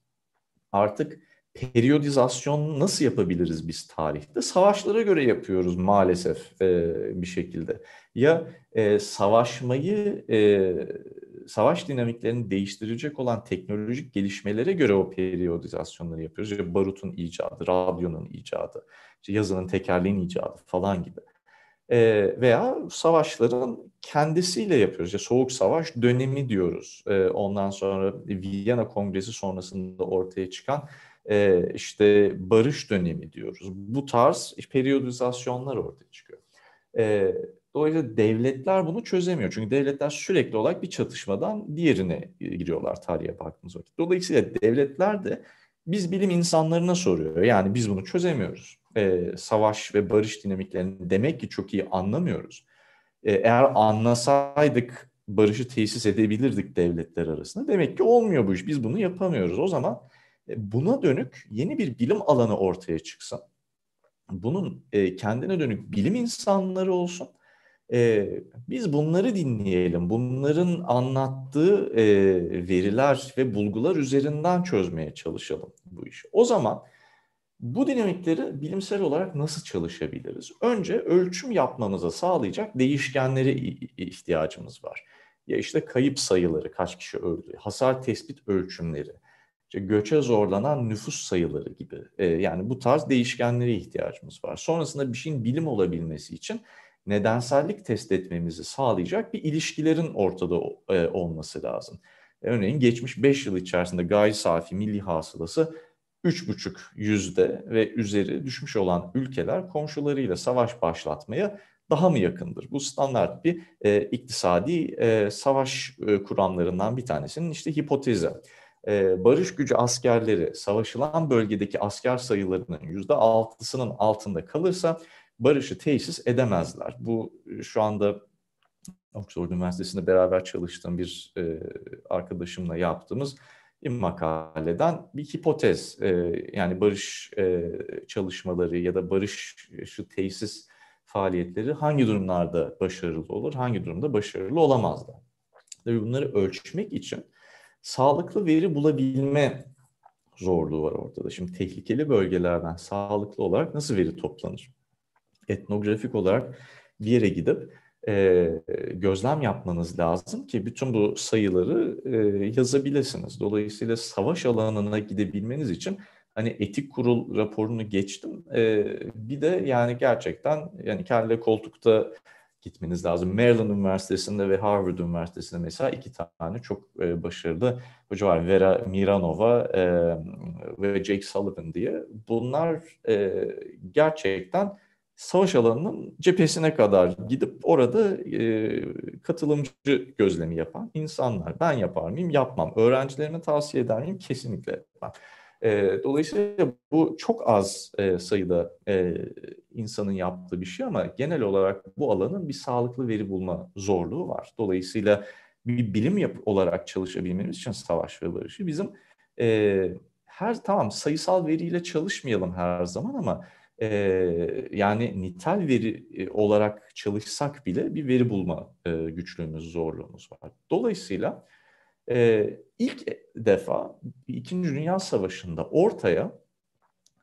artık periyodizasyon nasıl yapabiliriz biz tarihte? Savaşlara göre yapıyoruz maalesef e, bir şekilde. Ya e, savaşmayı, e, savaş dinamiklerini değiştirecek olan teknolojik gelişmelere göre o periyodizasyonları yapıyoruz. Ya barutun icadı, radyonun icadı, yazının tekerleğin icadı falan gibi e, veya savaşların kendisiyle yapıyoruz. Ya soğuk savaş dönemi diyoruz. E, ondan sonra Viyana Kongresi sonrasında ortaya çıkan e, işte barış dönemi diyoruz. Bu tarz periyodizasyonlar ortaya çıkıyor. E, dolayısıyla devletler bunu çözemiyor. Çünkü devletler sürekli olarak bir çatışmadan diğerine giriyorlar tarihe baktığımız vakit. Dolayısıyla devletler de biz bilim insanlarına soruyor. Yani biz bunu çözemiyoruz e, savaş ve barış dinamiklerini demek ki çok iyi anlamıyoruz. E, eğer anlasaydık barışı tesis edebilirdik devletler arasında. Demek ki olmuyor bu iş. Biz bunu yapamıyoruz. O zaman e, buna dönük yeni bir bilim alanı ortaya çıksın. Bunun e, kendine dönük bilim insanları olsun. E, biz bunları dinleyelim. Bunların anlattığı veriler ve bulgular üzerinden çözmeye çalışalım bu işi. O zaman bu dinamikleri bilimsel olarak nasıl çalışabiliriz? Önce ölçüm yapmamıza sağlayacak değişkenlere ihtiyacımız var. Ya işte kayıp sayıları, kaç kişi öldü, hasar tespit ölçümleri, işte göçe zorlanan nüfus sayıları gibi. E, yani bu tarz değişkenlere ihtiyacımız var. Sonrasında bir şeyin bilim olabilmesi için nedensellik test etmemizi sağlayacak bir ilişkilerin ortada e, olması lazım. E, örneğin geçmiş 5 yıl içerisinde gayri safi milli hasılası 3,5 yüzde ve üzeri düşmüş olan ülkeler komşularıyla savaş başlatmaya daha mı yakındır? Bu standart bir e, iktisadi e, savaş e, kuramlarından bir tanesinin işte hipotezi. E, barış gücü askerleri savaşılan bölgedeki asker sayılarının yüzde altısının altında kalırsa barışı tesis edemezler. Bu e, şu anda Oxford Üniversitesi'nde beraber çalıştığım bir e, arkadaşımla yaptığımız bir makaleden bir hipotez e, yani barış e, çalışmaları ya da barış şu tesis faaliyetleri hangi durumlarda başarılı olur, hangi durumda başarılı olamazlar. Tabii bunları ölçmek için sağlıklı veri bulabilme zorluğu var ortada. Şimdi tehlikeli bölgelerden sağlıklı olarak nasıl veri toplanır? Etnografik olarak bir yere gidip e, gözlem yapmanız lazım ki bütün bu sayıları e, yazabilirsiniz. Dolayısıyla savaş alanına gidebilmeniz için hani etik kurul raporunu geçtim. E, bir de yani gerçekten yani kelle koltukta gitmeniz lazım. Maryland Üniversitesi'nde ve Harvard Üniversitesi'nde mesela iki tane çok e, başarılı hoca var. Vera Miranova e, ve Jake Sullivan diye. Bunlar e, gerçekten savaş alanının cephesine kadar gidip orada e, katılımcı gözlemi yapan insanlar. Ben yapar mıyım? Yapmam. Öğrencilerime tavsiye eder miyim? Kesinlikle yapmam. E, dolayısıyla bu çok az e, sayıda e, insanın yaptığı bir şey ama genel olarak bu alanın bir sağlıklı veri bulma zorluğu var. Dolayısıyla bir bilim yap olarak çalışabilmemiz için savaş ve barışı bizim e, her tamam sayısal veriyle çalışmayalım her zaman ama e, yani nitel veri e, olarak çalışsak bile bir veri bulma e, güçlüğümüz, zorluğumuz var. Dolayısıyla e, ilk defa İkinci Dünya Savaşı'nda ortaya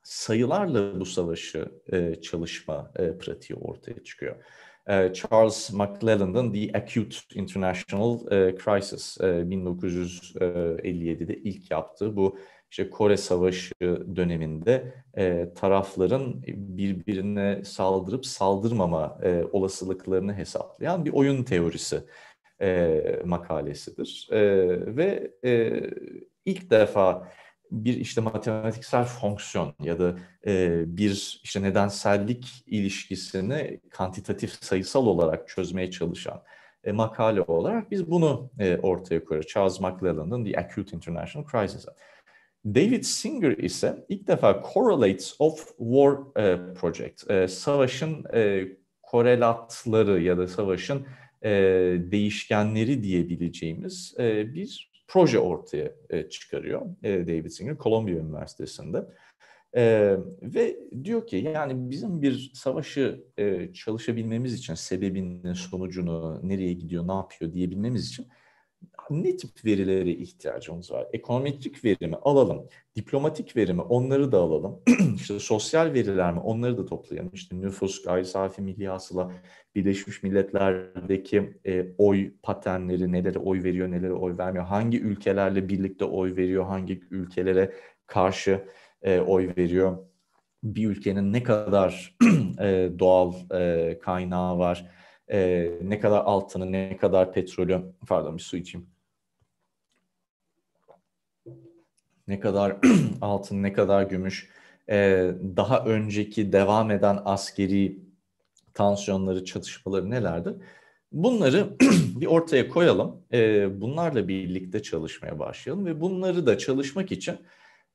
sayılarla bu savaşı e, çalışma e, pratiği ortaya çıkıyor. E, Charles McClelland'ın The Acute International e, Crisis e, 1957'de e, ilk yaptığı bu işte Kore Savaşı döneminde e, tarafların birbirine saldırıp saldırmama e, olasılıklarını hesaplayan bir oyun teorisi e, makalesidir. E, ve e, ilk defa bir işte matematiksel fonksiyon ya da e, bir işte nedensellik ilişkisini kantitatif sayısal olarak çözmeye çalışan e, makale olarak biz bunu e, ortaya koyuyoruz. Charles McClellan'ın The Acute International Crisis. David Singer ise ilk defa Correlates of War e, Project, e, savaşın e, korelatları ya da savaşın e, değişkenleri diyebileceğimiz e, bir proje ortaya e, çıkarıyor e, David Singer, Columbia Üniversitesi'nde. E, ve diyor ki yani bizim bir savaşı e, çalışabilmemiz için sebebini, sonucunu, nereye gidiyor, ne yapıyor diyebilmemiz için ne tip verilere ihtiyacımız var? Ekonometrik verimi alalım, diplomatik verimi onları da alalım. İşte sosyal veriler mi onları da toplayalım. İşte nüfus, gayri safi milli hasıla, Birleşmiş Milletler'deki e, oy patenleri, nelere oy veriyor, nelere oy vermiyor, hangi ülkelerle birlikte oy veriyor, hangi ülkelere karşı e, oy veriyor, bir ülkenin ne kadar e, doğal e, kaynağı var, e, ne kadar altını, ne kadar petrolü, pardon bir su içeyim. Ne kadar altın, ne kadar gümüş, e, daha önceki devam eden askeri tansiyonları, çatışmaları nelerdi? Bunları bir ortaya koyalım, e, bunlarla birlikte çalışmaya başlayalım ve bunları da çalışmak için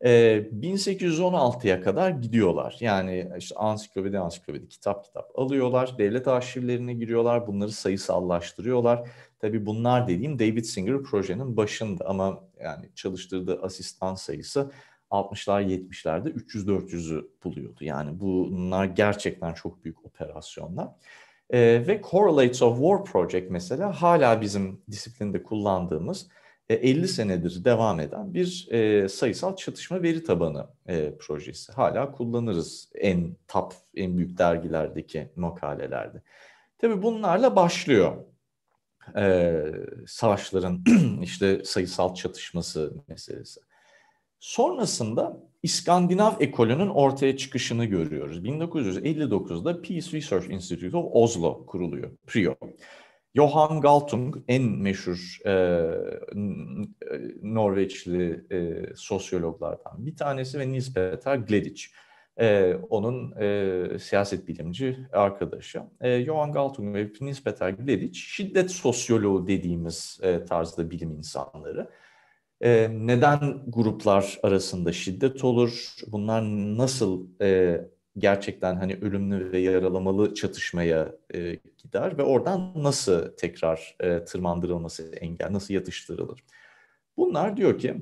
1816'ya kadar gidiyorlar. Yani işte ansiklopedi ansiklopedi kitap kitap alıyorlar. Devlet arşivlerine giriyorlar. Bunları sayısallaştırıyorlar. Tabii bunlar dediğim David Singer projenin başında ama yani çalıştırdığı asistan sayısı 60'lar 70'lerde 300-400'ü buluyordu. Yani bunlar gerçekten çok büyük operasyonlar. Ee, ve Correlates of War Project mesela hala bizim disiplinde kullandığımız 50 e, senedir devam eden bir e, sayısal çatışma veri tabanı e, projesi. Hala kullanırız en top, en büyük dergilerdeki makalelerde. Tabii bunlarla başlıyor. E, savaşların işte sayısal çatışması meselesi. Sonrasında İskandinav ekolünün ortaya çıkışını görüyoruz. 1959'da Peace Research Institute of Oslo kuruluyor, PRIO. Johan Galtung en meşhur e, e, Norveçli e, sosyologlardan bir tanesi ve Nils Peter Gleditsch. E, onun e, siyaset bilimci arkadaşı. E, Johan Galtung ve Nils Peter Gleditsch şiddet sosyoloğu dediğimiz e, tarzda bilim insanları. E, neden gruplar arasında şiddet olur? Bunlar nasıl e, gerçekten hani ölümlü ve yaralamalı çatışmaya e, gider ve oradan nasıl tekrar e, tırmandırılması engel, nasıl yatıştırılır? Bunlar diyor ki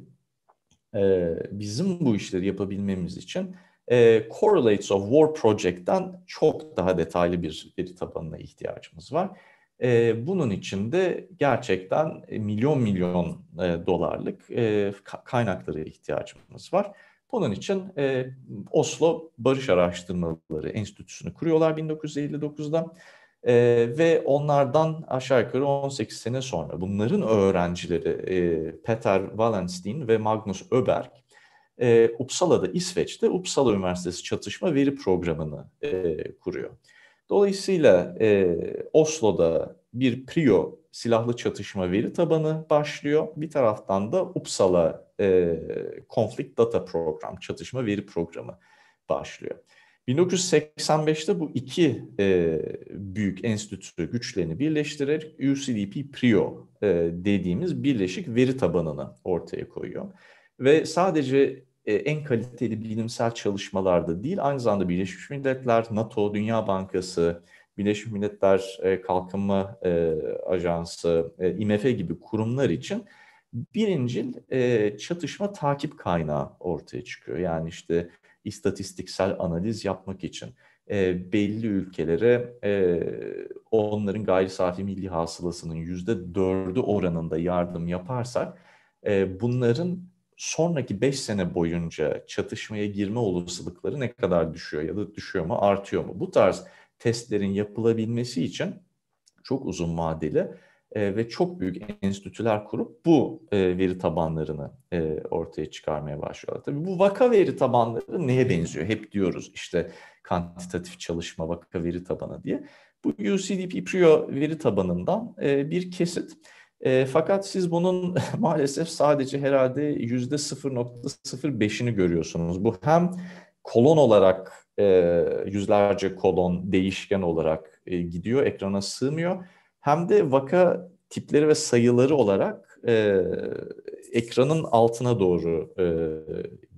e, bizim bu işleri yapabilmemiz için e, Correlates of War Project'ten çok daha detaylı bir veri tabanına ihtiyacımız var. E, bunun için de gerçekten milyon milyon e, dolarlık e, kaynaklara ihtiyacımız var. Bunun için e, Oslo Barış Araştırmaları Enstitüsü'nü kuruyorlar 1959'da. E, ve onlardan aşağı yukarı 18 sene sonra bunların öğrencileri e, Peter Wallenstein ve Magnus Öberg e, Uppsala'da İsveç'te Uppsala Üniversitesi Çatışma Veri Programı'nı e, kuruyor. Dolayısıyla e, Oslo'da bir PRIO silahlı çatışma veri tabanı başlıyor. Bir taraftan da Uppsala e, Conflict Data Program, çatışma veri programı başlıyor. 1985'te bu iki e, büyük enstitü güçlerini birleştirerek UCDP PRIO e, dediğimiz birleşik veri tabanını ortaya koyuyor. Ve sadece e, en kaliteli bilimsel çalışmalarda değil, aynı zamanda Birleşmiş Milletler, NATO, Dünya Bankası, Birleşmiş Milletler e, Kalkınma e, Ajansı, e, IMF gibi kurumlar için birincil e, çatışma takip kaynağı ortaya çıkıyor. Yani işte istatistiksel analiz yapmak için e, belli ülkelere e, onların gayri safi milli hasılasının yüzde dördü oranında yardım yaparsak e, bunların sonraki beş sene boyunca çatışmaya girme olasılıkları ne kadar düşüyor ya da düşüyor mu artıyor mu? Bu tarz testlerin yapılabilmesi için çok uzun vadeli e, ve çok büyük enstitüler kurup bu e, veri tabanlarını e, ortaya çıkarmaya başlıyorlar. Tabii bu vaka veri tabanları neye benziyor? Hep diyoruz işte kantitatif çalışma vaka veri tabanı diye. Bu UCDP Prio veri tabanından e, bir kesit. E, fakat siz bunun maalesef sadece herhalde yüzde 0.05'ini görüyorsunuz. Bu hem kolon olarak e, yüzlerce kolon değişken olarak e, gidiyor, ekrana sığmıyor hem de vaka tipleri ve sayıları olarak e, ekranın altına doğru e,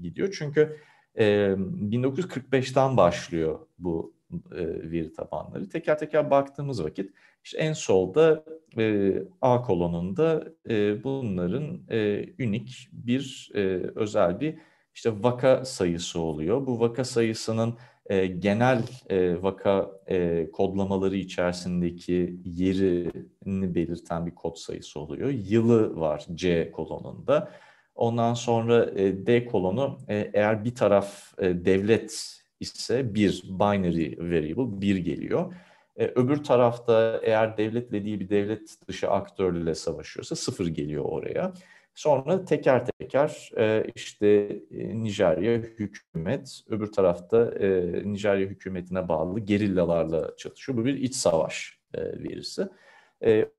gidiyor. Çünkü e, 1945'ten başlıyor bu e, veri tabanları. Teker teker baktığımız vakit işte en solda e, A kolonunda e, bunların e, unik bir e, özel bir işte vaka sayısı oluyor. Bu vaka sayısının e, genel e, vaka e, kodlamaları içerisindeki yerini belirten bir kod sayısı oluyor. Yılı var C kolonunda. Ondan sonra e, D kolonu e, eğer bir taraf e, devlet ise bir binary variable bir geliyor. E, öbür tarafta eğer devletle değil bir devlet dışı aktörle savaşıyorsa sıfır geliyor oraya. Sonra teker teker e, işte e, Nijerya hükümet, öbür tarafta e, Nijerya hükümetine bağlı gerillalarla çatışıyor. Bu bir iç savaş verisi.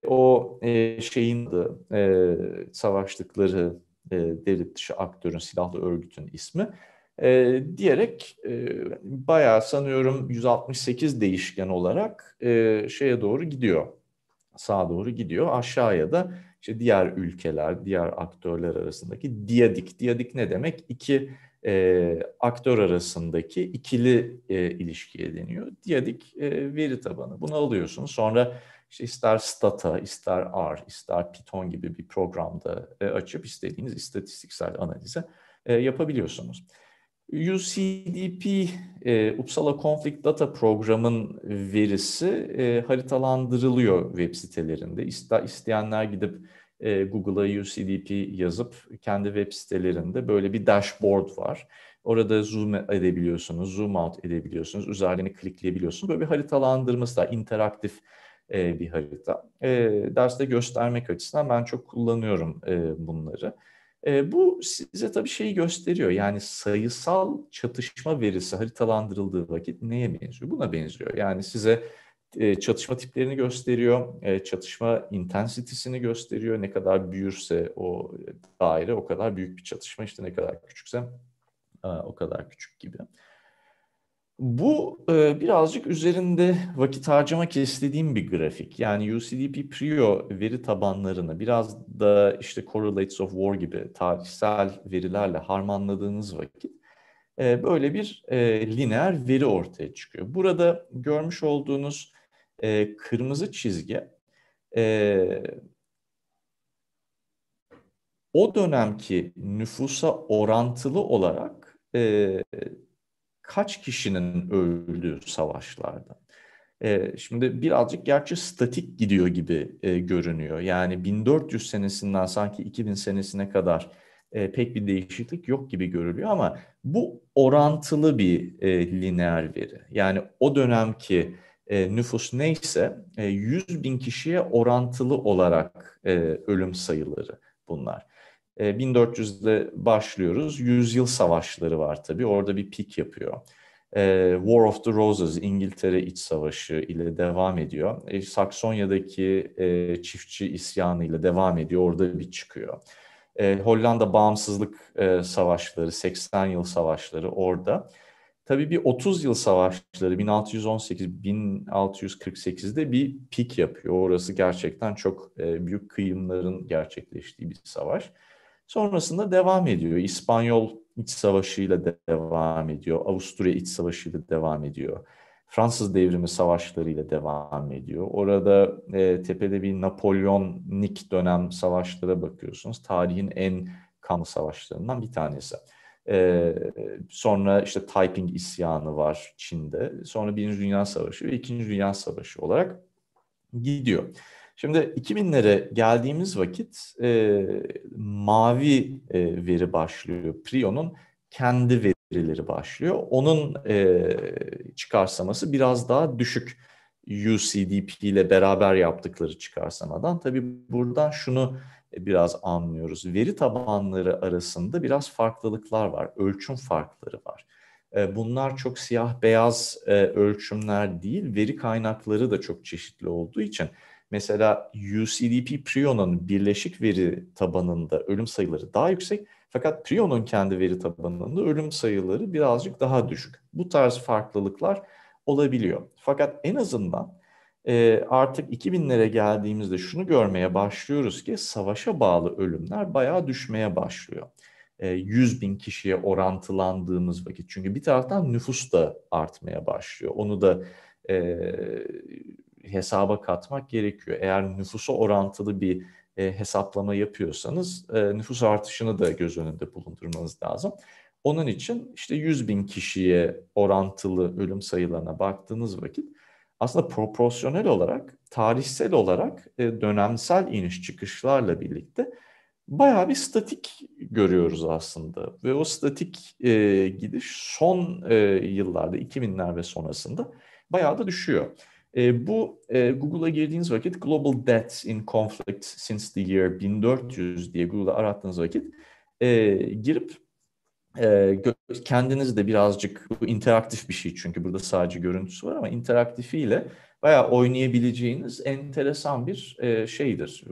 o e, şeyin de savaştıkları devlet dışı aktörün, silahlı örgütün ismi diyerek e, bayağı sanıyorum 168 değişken olarak şeye doğru gidiyor. Sağa doğru gidiyor. Aşağıya da işte diğer ülkeler, diğer aktörler arasındaki diyadik. Diyadik ne demek? İki e, aktör arasındaki ikili e, ilişkiye deniyor. Diyadik e, veri tabanı. Bunu alıyorsunuz. Sonra işte ister Stata, ister R, ister Python gibi bir programda e, açıp istediğiniz istatistiksel analize e, yapabiliyorsunuz. UCDP, e, Uppsala Conflict Data Program'ın verisi e, haritalandırılıyor web sitelerinde. İste, isteyenler gidip e, Google'a UCDP yazıp kendi web sitelerinde böyle bir dashboard var. Orada zoom edebiliyorsunuz, zoom out edebiliyorsunuz, üzerlerini klikleyebiliyorsunuz. Böyle bir haritalandırması da interaktif e, bir harita. E, derste göstermek açısından ben çok kullanıyorum e, bunları. E, bu size tabii şeyi gösteriyor. Yani sayısal çatışma verisi haritalandırıldığı vakit neye benziyor? Buna benziyor. Yani size e, çatışma tiplerini gösteriyor, e, çatışma intensitesini gösteriyor. Ne kadar büyürse o daire o kadar büyük bir çatışma, işte ne kadar küçükse e, o kadar küçük gibi. Bu birazcık üzerinde vakit harcamak istediğim bir grafik. Yani UCDP Prio veri tabanlarını biraz da işte Correlates of War gibi tarihsel verilerle harmanladığınız vakit böyle bir lineer veri ortaya çıkıyor. Burada görmüş olduğunuz e, kırmızı çizgi e, o dönemki nüfusa orantılı olarak e, kaç kişinin öldüğü savaşlarda. E, şimdi birazcık gerçi statik gidiyor gibi e, görünüyor. Yani 1400 senesinden sanki 2000 senesine kadar e, pek bir değişiklik yok gibi görülüyor ama bu orantılı bir e, lineer veri. Yani o dönemki e, nüfus neyse e, 100 bin kişiye orantılı olarak e, ölüm sayıları bunlar. E, 1400'de başlıyoruz. Yüzyıl savaşları var tabii. Orada bir pik yapıyor. E, War of the Roses, İngiltere İç Savaşı ile devam ediyor. E, Saksonya'daki e, çiftçi isyanı ile devam ediyor. Orada bir çıkıyor. E, Hollanda Bağımsızlık e, Savaşları, 80 yıl savaşları orada. Orada Tabii bir 30 yıl savaşları 1618-1648'de bir pik yapıyor. Orası gerçekten çok e, büyük kıyımların gerçekleştiği bir savaş. Sonrasında devam ediyor. İspanyol iç savaşıyla devam ediyor. Avusturya iç savaşıyla devam ediyor. Fransız devrimi savaşlarıyla devam ediyor. Orada e, tepede bir Napolyonik dönem savaşlara bakıyorsunuz. Tarihin en kanlı savaşlarından bir tanesi. Ee, sonra işte Taiping isyanı var Çin'de. Sonra Birinci Dünya Savaşı ve İkinci Dünya Savaşı olarak gidiyor. Şimdi 2000'lere geldiğimiz vakit e, mavi e, veri başlıyor. Prio'nun kendi verileri başlıyor. Onun e, çıkarsaması biraz daha düşük. UCDP ile beraber yaptıkları çıkarsamadan. Tabii buradan şunu e, biraz anlıyoruz. Veri tabanları arasında biraz farklılıklar var, ölçüm farkları var. E, bunlar çok siyah beyaz e, ölçümler değil, veri kaynakları da çok çeşitli olduğu için mesela UCDP Prio'nun birleşik veri tabanında ölüm sayıları daha yüksek fakat Prio'nun kendi veri tabanında ölüm sayıları birazcık daha düşük. Bu tarz farklılıklar olabiliyor. Fakat en azından e, artık 2000'lere geldiğimizde şunu görmeye başlıyoruz ki savaşa bağlı ölümler bayağı düşmeye başlıyor. E, 100 bin kişiye orantılandığımız vakit. Çünkü bir taraftan nüfus da artmaya başlıyor. Onu da e, hesaba katmak gerekiyor. Eğer nüfusa orantılı bir e, hesaplama yapıyorsanız e, nüfus artışını da göz önünde bulundurmanız lazım. Onun için işte 100 bin kişiye orantılı ölüm sayılarına baktığınız vakit aslında proporsiyonel olarak, tarihsel olarak e, dönemsel iniş çıkışlarla birlikte bayağı bir statik görüyoruz aslında. Ve o statik e, gidiş son e, yıllarda, 2000'ler ve sonrasında bayağı da düşüyor. E, bu e, Google'a girdiğiniz vakit Global Deaths in Conflict since the year 1400 diye Google'a arattığınız vakit e, girip kendiniz de birazcık bu interaktif bir şey çünkü burada sadece görüntüsü var ama interaktifiyle bayağı oynayabileceğiniz enteresan bir e, şeydir.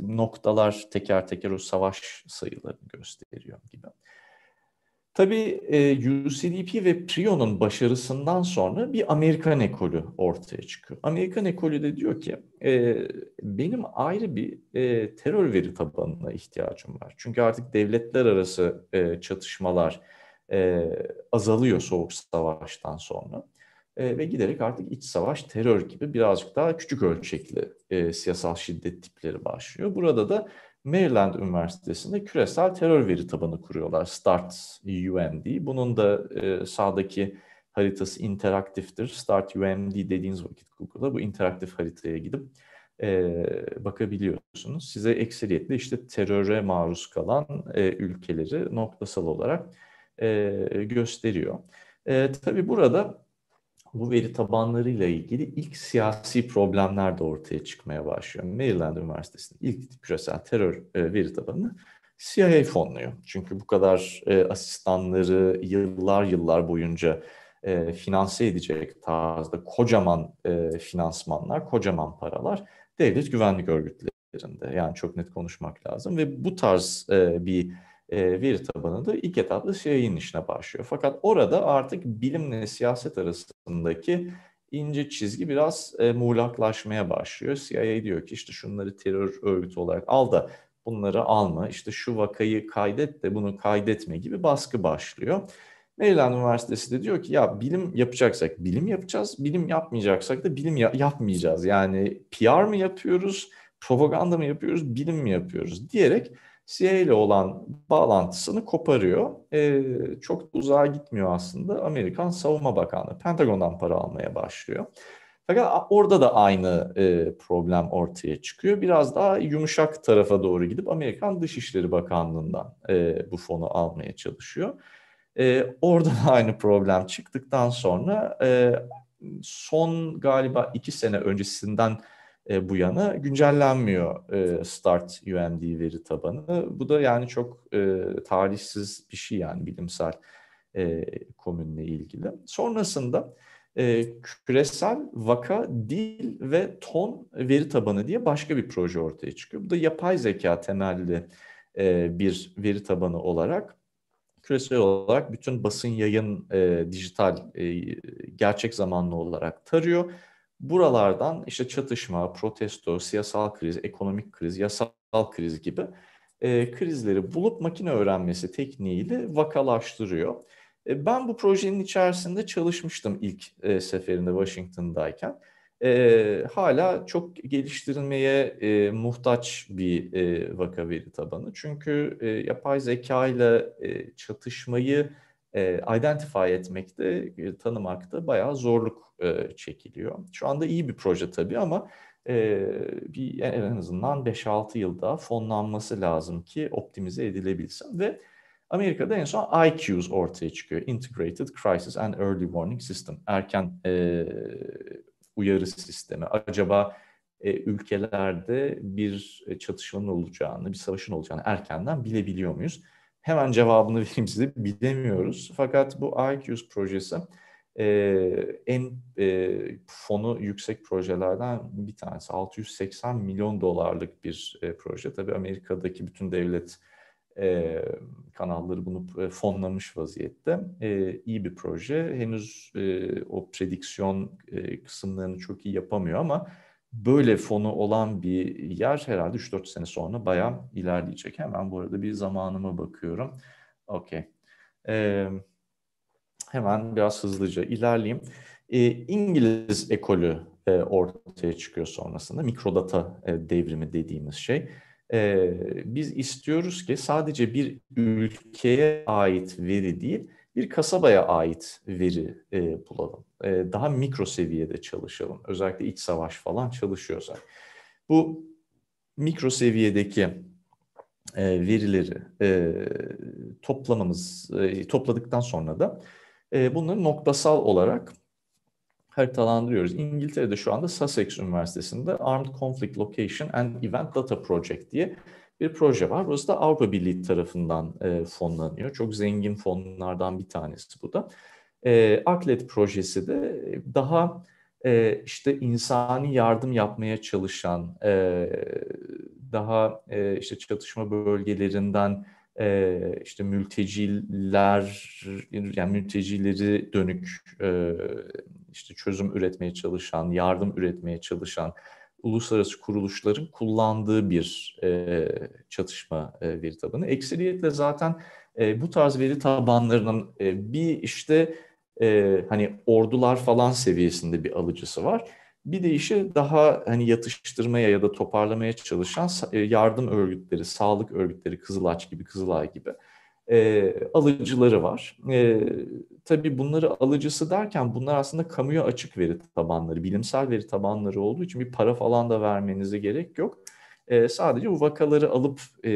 Noktalar teker teker o savaş sayılarını gösteriyor gibi. Tabii e, UCDP ve Prio'nun başarısından sonra bir Amerikan ekolü ortaya çıkıyor. Amerikan ekolü de diyor ki e, benim ayrı bir e, terör veri tabanına ihtiyacım var. Çünkü artık devletler arası çatışmalar azalıyor soğuk savaştan sonra. Ve giderek artık iç savaş, terör gibi birazcık daha küçük ölçekli siyasal şiddet tipleri başlıyor. Burada da Maryland Üniversitesi'nde küresel terör veri tabanı kuruyorlar. START UMD. Bunun da e, sağdaki haritası interaktiftir. Start UMD dediğiniz vakit Google'a bu interaktif haritaya gidip e, bakabiliyorsunuz. Size ekseriyetle işte teröre maruz kalan e, ülkeleri noktasal olarak e, gösteriyor. E, tabii burada bu veri tabanlarıyla ilgili ilk siyasi problemler de ortaya çıkmaya başlıyor. Maryland Üniversitesi'nin ilk küresel terör e, veri tabanı CIA fonluyor. Çünkü bu kadar e, asistanları yıllar yıllar boyunca e, finanse edecek tarzda kocaman finansmanlar, kocaman paralar devlet güvenlik örgütlerinde. Yani çok net konuşmak lazım ve bu tarz e, bir e, veri tabanında ilk etapta CIA'nin işine başlıyor. Fakat orada artık bilimle siyaset arasındaki ince çizgi biraz e, muğlaklaşmaya başlıyor. CIA diyor ki işte şunları terör örgütü olarak al da bunları alma, işte şu vakayı kaydet de bunu kaydetme gibi baskı başlıyor. Maryland Üniversitesi de diyor ki ya bilim yapacaksak bilim yapacağız, bilim yapmayacaksak da bilim ya- yapmayacağız. Yani PR mı yapıyoruz, propaganda mı yapıyoruz, bilim mi yapıyoruz diyerek CIA ile olan bağlantısını koparıyor. E, çok da uzağa gitmiyor aslında. Amerikan Savunma Bakanı Pentagon'dan para almaya başlıyor. Fakat orada da aynı e, problem ortaya çıkıyor. Biraz daha yumuşak tarafa doğru gidip Amerikan Dışişleri Bakanlığı'ndan e, bu fonu almaya çalışıyor. E, orada da aynı problem çıktıktan sonra e, son galiba iki sene öncesinden e, bu yana güncellenmiyor e, Start UMD veri tabanı. Bu da yani çok e, tarihsiz bir şey yani bilimsel e, komünle ilgili. Sonrasında e, küresel vaka, dil ve ton veri tabanı diye başka bir proje ortaya çıkıyor. Bu da yapay zeka temelli e, bir veri tabanı olarak küresel olarak bütün basın yayın e, dijital e, gerçek zamanlı olarak tarıyor Buralardan işte çatışma, protesto, siyasal kriz, ekonomik kriz, yasal kriz gibi e, krizleri bulup makine öğrenmesi tekniğiyle vakalaştırıyor. E, ben bu projenin içerisinde çalışmıştım ilk e, seferinde Washington'dayken. E, hala çok geliştirilmeye e, muhtaç bir e, vaka veri tabanı. Çünkü e, yapay zeka ile e, çatışmayı e, identify etmekte, e, tanımakta bayağı zorluk e, çekiliyor. Şu anda iyi bir proje tabii ama e, bir en azından 5-6 yılda fonlanması lazım ki optimize edilebilsin ve Amerika'da en son IQs ortaya çıkıyor. Integrated Crisis and Early Warning System. Erken e, uyarı sistemi. Acaba e, ülkelerde bir çatışmanın olacağını, bir savaşın olacağını erkenden bilebiliyor muyuz? hemen cevabını vereyim size bilemiyoruz. Fakat bu IQ's projesi e, en e, fonu yüksek projelerden bir tanesi. 680 milyon dolarlık bir e, proje. Tabii Amerika'daki bütün devlet e, kanalları bunu e, fonlamış vaziyette. E, iyi bir proje. Henüz e, o prediksiyon e, kısımlarını çok iyi yapamıyor ama böyle fonu olan bir yer herhalde 3-4 sene sonra bayağı ilerleyecek. Hemen bu arada bir zamanıma bakıyorum. Okey. Ee, hemen biraz hızlıca ilerleyeyim. Ee, İngiliz ekolü e, ortaya çıkıyor sonrasında. Mikrodata e, devrimi dediğimiz şey. Ee, biz istiyoruz ki sadece bir ülkeye ait veri değil, bir kasabaya ait veri e, bulalım. E, daha mikro seviyede çalışalım. Özellikle iç savaş falan çalışıyorsak. Bu mikro seviyedeki e, verileri e, toplamamız, e, topladıktan sonra da e, bunları noktasal olarak haritalandırıyoruz. İngiltere'de şu anda Sussex Üniversitesi'nde Armed Conflict Location and Event Data Project diye bir proje var. Burası da Avrupa Birliği tarafından e, fonlanıyor. Çok zengin fonlardan bir tanesi bu da. E, Aklet projesi de e, daha e, işte insani yardım yapmaya çalışan, e, daha e, işte çatışma bölgelerinden e, işte mülteciler yani mültecileri dönük e, işte çözüm üretmeye çalışan, yardım üretmeye çalışan uluslararası kuruluşların kullandığı bir e, çatışma e, veri tabanı. Ekseriyetle zaten e, bu tarz veri tabanlarının e, bir işte e, hani ordular falan seviyesinde bir alıcısı var. Bir de işi daha hani yatıştırmaya ya da toparlamaya çalışan e, yardım örgütleri, sağlık örgütleri, Kızılaç gibi, Kızılay gibi e, alıcıları var. E, tabii bunları alıcısı derken bunlar aslında kamuya açık veri tabanları, bilimsel veri tabanları olduğu için bir para falan da vermenize gerek yok. E, sadece bu vakaları alıp e,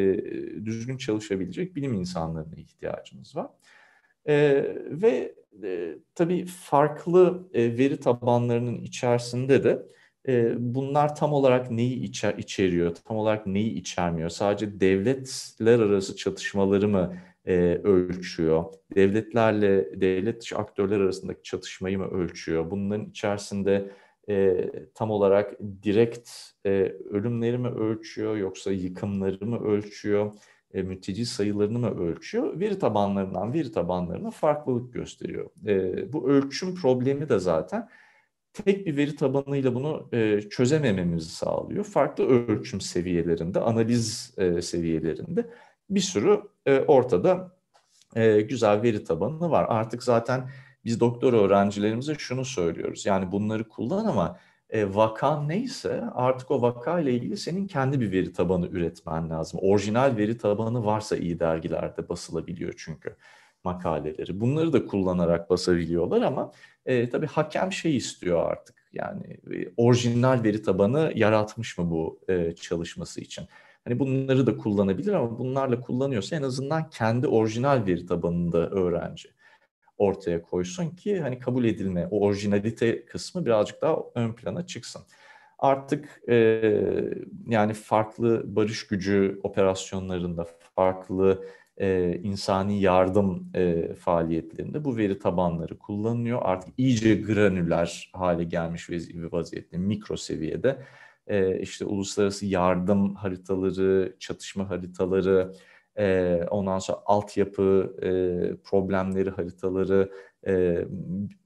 düzgün çalışabilecek bilim insanlarına ihtiyacınız var. E, ve e, tabii farklı e, veri tabanlarının içerisinde de e, bunlar tam olarak neyi içer, içeriyor, tam olarak neyi içermiyor? Sadece devletler arası çatışmaları mı e, ölçüyor? Devletlerle, devlet dışı aktörler arasındaki çatışmayı mı ölçüyor? Bunların içerisinde e, tam olarak direkt e, ölümleri mi ölçüyor yoksa yıkımları mı ölçüyor? E, mülteci sayılarını mı ölçüyor? Veri tabanlarından veri tabanlarına farklılık gösteriyor. E, bu ölçüm problemi de zaten tek bir veri tabanıyla bunu e, çözemememizi sağlıyor. Farklı ölçüm seviyelerinde, analiz e, seviyelerinde bir sürü ee, ortada e, güzel veri tabanı var. Artık zaten biz doktor öğrencilerimize şunu söylüyoruz. Yani bunları kullan ama e, vakan neyse artık o vaka ile ilgili senin kendi bir veri tabanı üretmen lazım. Orijinal veri tabanı varsa iyi dergilerde basılabiliyor çünkü makaleleri. Bunları da kullanarak basabiliyorlar ama e, tabii hakem şey istiyor artık. Yani e, orijinal veri tabanı yaratmış mı bu e, çalışması için? Hani bunları da kullanabilir ama bunlarla kullanıyorsa en azından kendi orijinal veri tabanında öğrenci ortaya koysun ki hani kabul edilme, o orijinalite kısmı birazcık daha ön plana çıksın. Artık e, yani farklı barış gücü operasyonlarında, farklı e, insani yardım e, faaliyetlerinde bu veri tabanları kullanılıyor. Artık iyice granüler hale gelmiş vaziyette, mikro seviyede e, işte uluslararası yardım haritaları, çatışma haritaları, e, ondan sonra altyapı e, problemleri haritaları, e,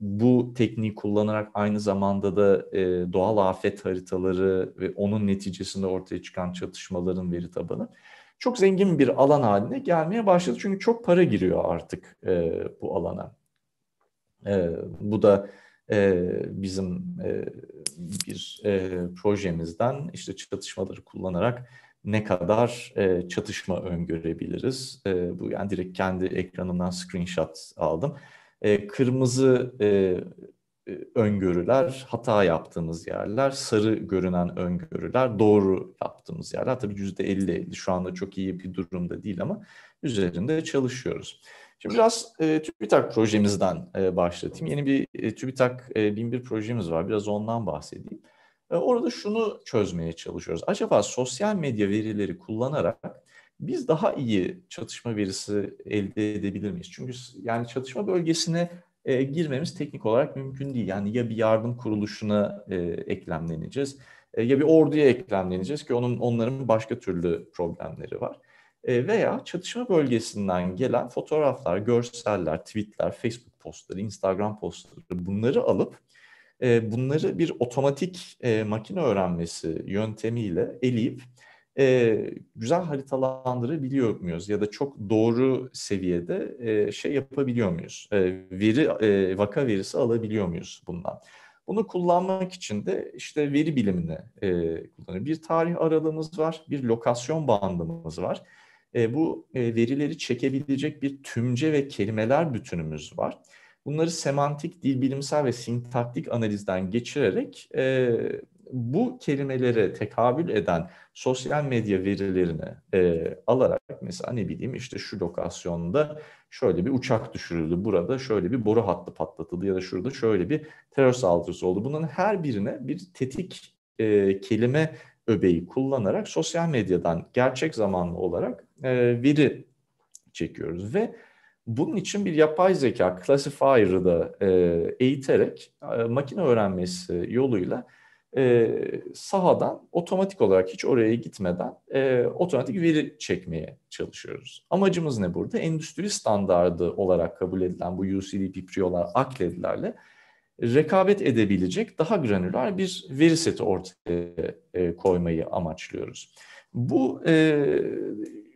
bu tekniği kullanarak aynı zamanda da e, doğal afet haritaları ve onun neticesinde ortaya çıkan çatışmaların veri tabanı çok zengin bir alan haline gelmeye başladı. Çünkü çok para giriyor artık e, bu alana. E, bu da e, bizim e, bir e, projemizden işte çatışmaları kullanarak ne kadar e, çatışma öngörebiliriz? E, bu yani direkt kendi ekranımdan screenshot aldım. E, kırmızı e, e öngörüler, hata yaptığımız yerler, sarı görünen öngörüler, doğru yaptığımız yerler. Tabii %50-50 şu anda çok iyi bir durumda değil ama üzerinde çalışıyoruz. Şimdi biraz e, TÜBİTAK projemizden e, başlatayım. Yeni bir e, TÜBİTAK e, 1001 projemiz var. Biraz ondan bahsedeyim. E, orada şunu çözmeye çalışıyoruz. Acaba sosyal medya verileri kullanarak biz daha iyi çatışma verisi elde edebilir miyiz? Çünkü yani çatışma bölgesine e, girmemiz teknik olarak mümkün değil. Yani ya bir yardım kuruluşuna e, eklemleneceğiz e, ya bir orduya eklemleneceğiz ki onun onların başka türlü problemleri var. Ee, veya çatışma bölgesinden gelen fotoğraflar, görseller, tweetler, Facebook postları, Instagram postları bunları alıp e, bunları bir otomatik e, makine öğrenmesi yöntemiyle eleyip e, güzel haritalandırabiliyor muyuz? Ya da çok doğru seviyede şey yapabiliyor muyuz? Veri, vaka verisi alabiliyor muyuz bundan? Bunu kullanmak için de işte veri bilimini kullanıyor. Bir tarih aralığımız var, bir lokasyon bandımız var e, bu e, verileri çekebilecek bir tümce ve kelimeler bütünümüz var. Bunları semantik, dil bilimsel ve sintaktik analizden geçirerek e, bu kelimelere tekabül eden sosyal medya verilerini e, alarak mesela ne bileyim işte şu lokasyonda şöyle bir uçak düşürüldü, burada şöyle bir boru hattı patlatıldı ya da şurada şöyle bir terör saldırısı oldu. Bunların her birine bir tetik e, kelime öbeği kullanarak sosyal medyadan gerçek zamanlı olarak e, veri çekiyoruz ve bunun için bir yapay zeka classifier'ı da e, eğiterek e, makine öğrenmesi yoluyla sahadan otomatik olarak hiç oraya gitmeden otomatik veri çekmeye çalışıyoruz. Amacımız ne burada? Endüstri standardı olarak kabul edilen bu UCD PRIO'lar, ACLED'lerle rekabet edebilecek daha granüler bir veri seti ortaya koymayı amaçlıyoruz. Bu e,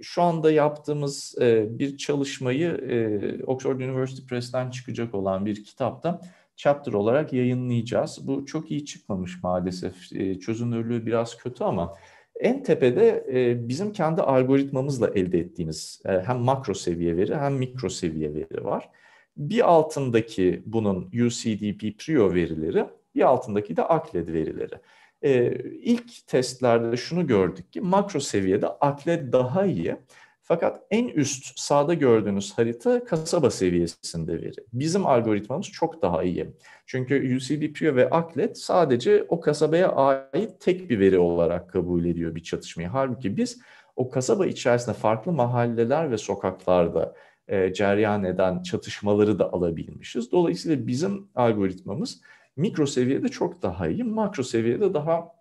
şu anda yaptığımız e, bir çalışmayı e, Oxford University Press'ten çıkacak olan bir kitapta chapter olarak yayınlayacağız. Bu çok iyi çıkmamış maalesef. E, çözünürlüğü biraz kötü ama en tepede e, bizim kendi algoritmamızla elde ettiğimiz e, hem makro seviye veri hem mikro seviye veri var. Bir altındaki bunun UCDP Prio verileri, bir altındaki de ACLED verileri e, ilk testlerde şunu gördük ki makro seviyede atlet daha iyi. Fakat en üst sağda gördüğünüz harita kasaba seviyesinde veri. Bizim algoritmamız çok daha iyi. Çünkü UCB ve Aklet sadece o kasabaya ait tek bir veri olarak kabul ediyor bir çatışmayı. Halbuki biz o kasaba içerisinde farklı mahalleler ve sokaklarda e, ceryan eden çatışmaları da alabilmişiz. Dolayısıyla bizim algoritmamız mikro seviyede çok daha iyi, makro seviyede daha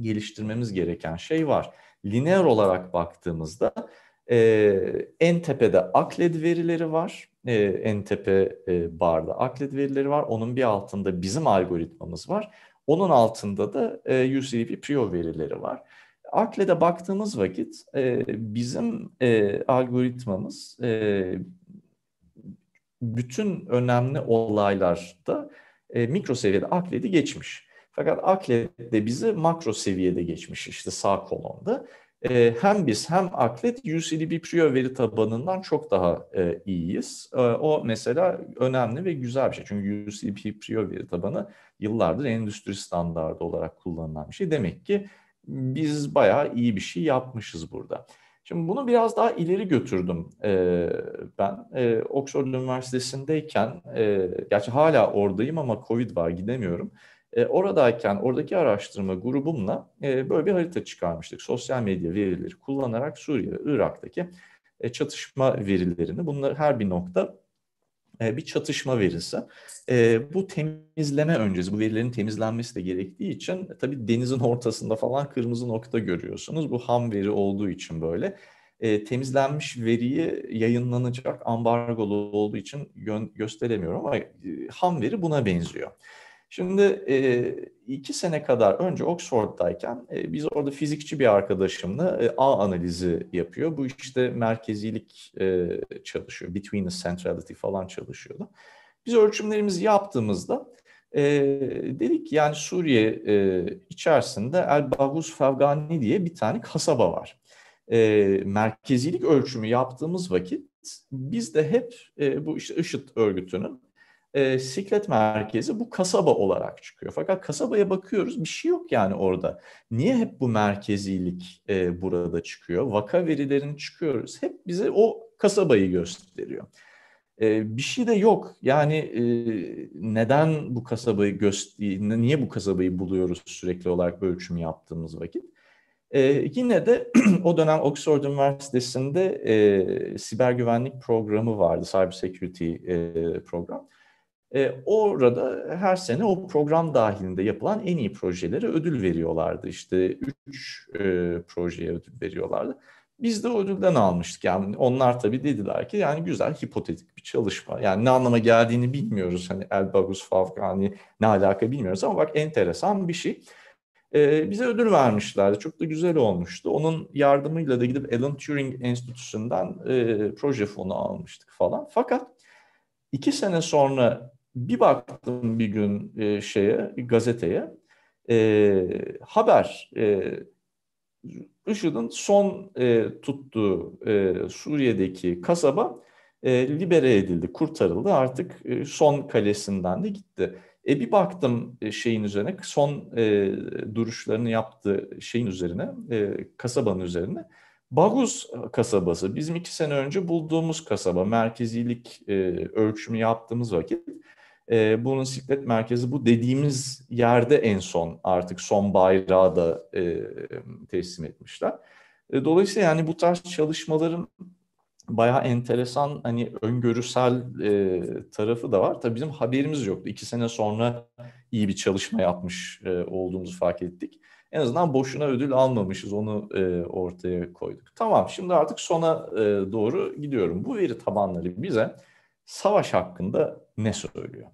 geliştirmemiz gereken şey var. Lineer olarak baktığımızda e, en tepede akled verileri var. E, en tepe e, barda akled verileri var. Onun bir altında bizim algoritmamız var. Onun altında da e, UCDP Prio verileri var. Akled'e baktığımız vakit e, bizim e, algoritmamız e, bütün önemli olaylarda e, mikro seviyede akledi geçmiş. Fakat aklet de bizi makro seviyede geçmiş işte sağ kolonda. E, hem biz hem aklet UCDB Prio veri tabanından çok daha e, iyiyiz. E, o mesela önemli ve güzel bir şey. Çünkü UCDB Prio veri tabanı yıllardır endüstri standardı olarak kullanılan bir şey. Demek ki biz bayağı iyi bir şey yapmışız burada. Şimdi bunu biraz daha ileri götürdüm e, ben. E, Oxford Üniversitesi'ndeyken, e, gerçi hala oradayım ama Covid var gidemiyorum. E, oradayken oradaki araştırma grubumla e, böyle bir harita çıkarmıştık. Sosyal medya verileri kullanarak Suriye ve Irak'taki e, çatışma verilerini bunları her bir nokta e, bir çatışma verirse e, Bu temizleme öncesi, bu verilerin temizlenmesi de gerektiği için e, tabi denizin ortasında falan kırmızı nokta görüyorsunuz. Bu ham veri olduğu için böyle. temizlenmiş veriyi yayınlanacak ambargolu olduğu için gösteremiyorum ama ham veri buna benziyor. Şimdi e, iki sene kadar önce Oxford'dayken e, biz orada fizikçi bir arkadaşımla e, ağ analizi yapıyor. Bu işte merkezilik e, çalışıyor, between the centrality falan çalışıyordu. Biz ölçümlerimizi yaptığımızda e, dedik yani Suriye e, içerisinde El Bagus Fevgani diye bir tane kasaba var. E, merkezilik ölçümü yaptığımız vakit biz de hep e, bu işte IŞİD örgütünün e, siklet merkezi bu kasaba olarak çıkıyor. Fakat kasabaya bakıyoruz bir şey yok yani orada. Niye hep bu merkezilik e, burada çıkıyor? Vaka verilerini çıkıyoruz. Hep bize o kasabayı gösteriyor. E, bir şey de yok. Yani e, neden bu kasabayı göster niye bu kasabayı buluyoruz sürekli olarak ölçüm yaptığımız vakit? Ee, yine de o dönem Oxford Üniversitesi'nde e, siber güvenlik programı vardı, cyber security e, program. E, orada her sene o program dahilinde yapılan en iyi projelere ödül veriyorlardı. İşte üç e, projeye ödül veriyorlardı. Biz de ödülden almıştık. Yani onlar tabii dediler ki yani güzel hipotetik bir çalışma. Yani ne anlama geldiğini bilmiyoruz. Hani Elbagus Favgani ne alaka bilmiyoruz ama bak enteresan bir şey. Ee, bize ödül vermişlerdi. Çok da güzel olmuştu. Onun yardımıyla da gidip Alan Turing Enstitüsü'nden e, proje fonu almıştık falan. Fakat iki sene sonra bir baktım bir gün e, şeye gazeteye e, haber e, IŞİD'in son e, tuttuğu e, Suriye'deki kasaba e, libere edildi, kurtarıldı. Artık e, son kalesinden de gitti. E bir baktım e, şeyin üzerine, son e, duruşlarını yaptığı şeyin üzerine, e, kasabanın üzerine. Baguz kasabası, bizim iki sene önce bulduğumuz kasaba, merkezilik e, ölçümü yaptığımız vakit e, ee, bunun siklet merkezi bu dediğimiz yerde en son artık son bayrağı da e, teslim etmişler. E, dolayısıyla yani bu tarz çalışmaların bayağı enteresan hani öngörüsel e, tarafı da var. Tabii bizim haberimiz yoktu. İki sene sonra iyi bir çalışma yapmış e, olduğumuzu fark ettik. En azından boşuna ödül almamışız onu e, ortaya koyduk. Tamam şimdi artık sona e, doğru gidiyorum. Bu veri tabanları bize savaş hakkında ne söylüyor?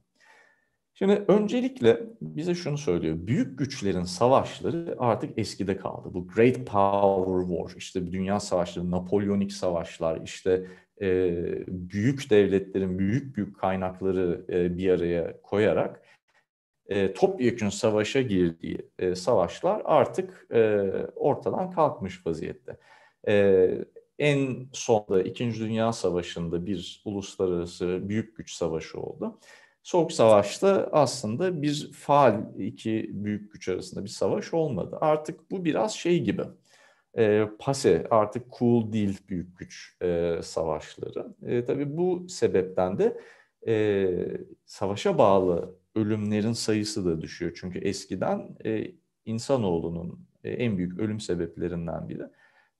Şimdi öncelikle bize şunu söylüyor. Büyük güçlerin savaşları artık eskide kaldı. Bu Great Power War, işte dünya savaşları, Napolyonik savaşlar, işte e, büyük devletlerin büyük büyük kaynakları e, bir araya koyarak e, topyekün savaşa girdiği e, savaşlar artık e, ortadan kalkmış vaziyette. E, en sonda İkinci Dünya Savaşı'nda bir uluslararası büyük güç savaşı oldu. Soğuk Savaş'ta aslında bir faal iki büyük güç arasında bir savaş olmadı. Artık bu biraz şey gibi e, pase artık cool değil büyük güç e, savaşları. E, tabii bu sebepten de e, savaşa bağlı ölümlerin sayısı da düşüyor. Çünkü eskiden e, insanoğlunun e, en büyük ölüm sebeplerinden biri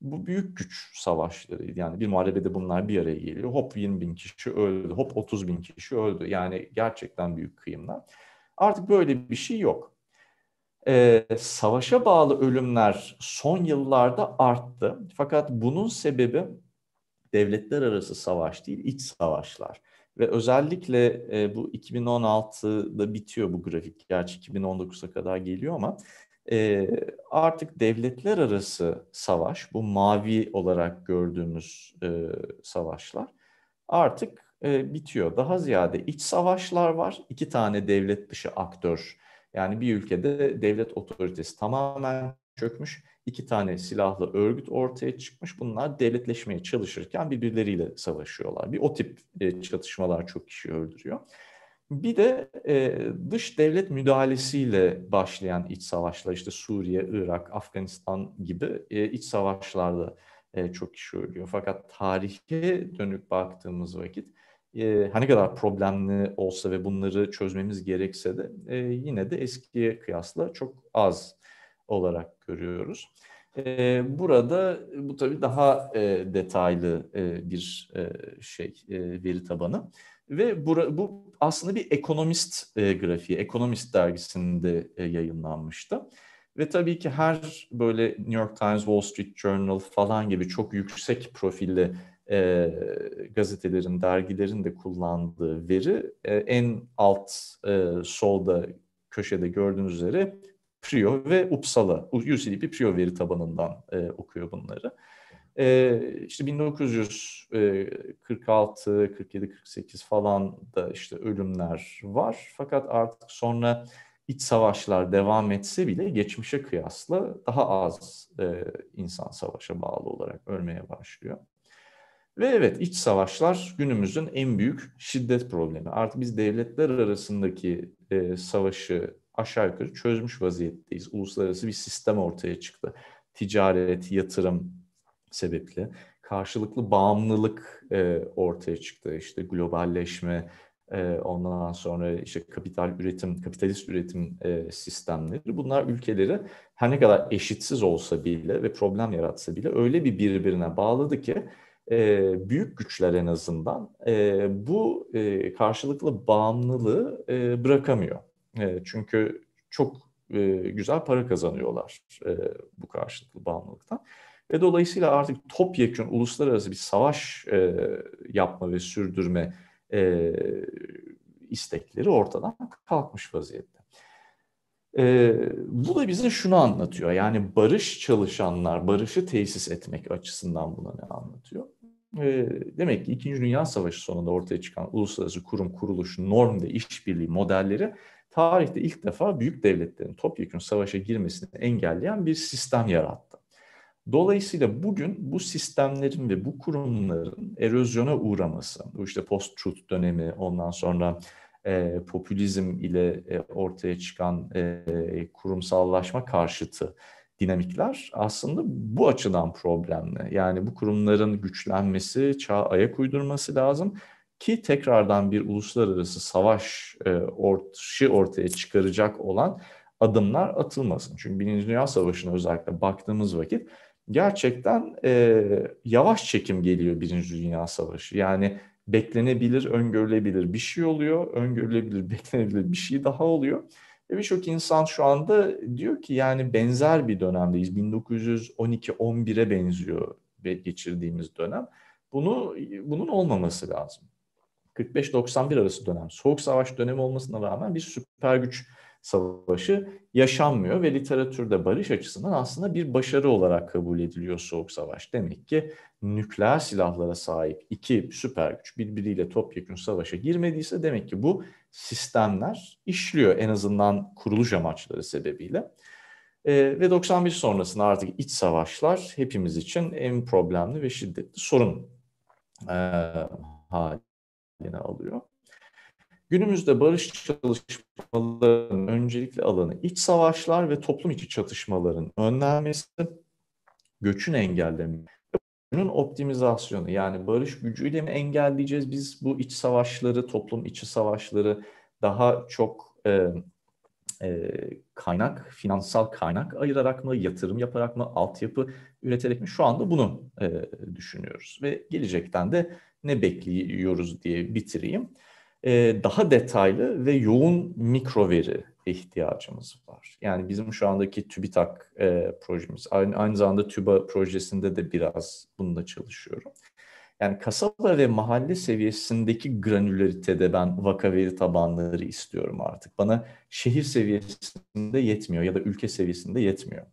bu büyük güç savaşlarıydı. Yani bir muharebede bunlar bir araya geliyor. Hop 20 bin kişi öldü, hop 30 bin kişi öldü. Yani gerçekten büyük kıyımlar. Artık böyle bir şey yok. Ee, savaşa bağlı ölümler son yıllarda arttı. Fakat bunun sebebi devletler arası savaş değil, iç savaşlar. Ve özellikle e, bu 2016'da bitiyor bu grafik. Gerçi 2019'a kadar geliyor ama e, artık devletler arası savaş, bu mavi olarak gördüğümüz e, savaşlar artık e, bitiyor. Daha ziyade iç savaşlar var. İki tane devlet dışı aktör. Yani bir ülkede devlet otoritesi tamamen çökmüş. İki tane silahlı örgüt ortaya çıkmış. Bunlar devletleşmeye çalışırken birbirleriyle savaşıyorlar. Bir o tip e, çatışmalar çok kişi öldürüyor. Bir de e, dış devlet müdahalesiyle başlayan iç savaşlar işte Suriye, Irak, Afganistan gibi e, iç savaşlarda e, çok kişi ölüyor. Fakat tarihe dönük baktığımız vakit e, hani kadar problemli olsa ve bunları çözmemiz gerekse de e, yine de eskiye kıyasla çok az olarak görüyoruz. E, burada bu tabii daha e, detaylı e, bir e, şey e, veri tabanı. Ve bu, bu aslında bir ekonomist e, grafiği, ekonomist dergisinde e, yayınlanmıştı. Ve tabii ki her böyle New York Times, Wall Street Journal falan gibi çok yüksek profilli e, gazetelerin, dergilerin de kullandığı veri e, en alt e, solda köşede gördüğünüz üzere Prio ve Uppsala, UCLB Prio veri tabanından e, okuyor bunları. E, işte 1946, 47, 48 falan da işte ölümler var. Fakat artık sonra iç savaşlar devam etse bile geçmişe kıyasla daha az e, insan savaşa bağlı olarak ölmeye başlıyor. Ve evet iç savaşlar günümüzün en büyük şiddet problemi. Artık biz devletler arasındaki e, savaşı aşağı yukarı çözmüş vaziyetteyiz. Uluslararası bir sistem ortaya çıktı. Ticaret, yatırım, sebeple karşılıklı bağımlılık e, ortaya çıktı. İşte globalleşme, e, ondan sonra işte kapital üretim, kapitalist üretim e, sistemleri bunlar ülkeleri her ne kadar eşitsiz olsa bile ve problem yaratsa bile öyle bir birbirine bağladı ki e, büyük güçler en azından e, bu e, karşılıklı bağımlılığı e, bırakamıyor. E, çünkü çok e, güzel para kazanıyorlar e, bu karşılıklı bağımlılıktan. Ve dolayısıyla artık topyekun uluslararası bir savaş e, yapma ve sürdürme e, istekleri ortadan kalkmış vaziyette. E, bu da bize şunu anlatıyor. Yani barış çalışanlar, barışı tesis etmek açısından buna ne anlatıyor? E, demek ki İkinci Dünya Savaşı sonunda ortaya çıkan uluslararası kurum, kuruluş, norm ve işbirliği modelleri tarihte ilk defa büyük devletlerin topyekun savaşa girmesini engelleyen bir sistem yarattı. Dolayısıyla bugün bu sistemlerin ve bu kurumların erozyona uğraması, bu işte post-truth dönemi, ondan sonra e, popülizm ile e, ortaya çıkan e, kurumsallaşma karşıtı dinamikler aslında bu açıdan problemli. Yani bu kurumların güçlenmesi, çağa ayak uydurması lazım ki tekrardan bir uluslararası savaş e, ortaya, ortaya çıkaracak olan adımlar atılmasın. Çünkü Birinci Dünya Savaşı'na özellikle baktığımız vakit gerçekten e, yavaş çekim geliyor Birinci Dünya Savaşı. Yani beklenebilir, öngörülebilir bir şey oluyor. Öngörülebilir, beklenebilir bir şey daha oluyor. Ve birçok insan şu anda diyor ki yani benzer bir dönemdeyiz. 1912-11'e benziyor geçirdiğimiz dönem. Bunu bunun olmaması lazım. 45-91 arası dönem. Soğuk savaş dönemi olmasına rağmen bir süper güç Savaşı yaşanmıyor ve literatürde barış açısından aslında bir başarı olarak kabul ediliyor Soğuk Savaş. Demek ki nükleer silahlara sahip iki süper güç birbiriyle topyekun savaşa girmediyse demek ki bu sistemler işliyor en azından kuruluş amaçları sebebiyle. E, ve 91 sonrasında artık iç savaşlar hepimiz için en problemli ve şiddetli sorun e, haline alıyor. Günümüzde barış çalışmalarının öncelikli alanı iç savaşlar ve toplum içi çatışmaların önlenmesi, göçün engellenmesi, bunun optimizasyonu yani barış gücüyle mi engelleyeceğiz biz bu iç savaşları, toplum içi savaşları daha çok e, e, kaynak, finansal kaynak ayırarak mı, yatırım yaparak mı, altyapı üreterek mi? Şu anda bunu e, düşünüyoruz ve gelecekten de ne bekliyoruz diye bitireyim. Ee, daha detaylı ve yoğun mikro veri ihtiyacımız var. Yani bizim şu andaki TÜBİTAK e, projemiz, aynı, aynı zamanda TÜBA projesinde de biraz bununla çalışıyorum. Yani kasaba ve mahalle seviyesindeki granülaritede ben vaka veri tabanları istiyorum artık. Bana şehir seviyesinde yetmiyor ya da ülke seviyesinde yetmiyor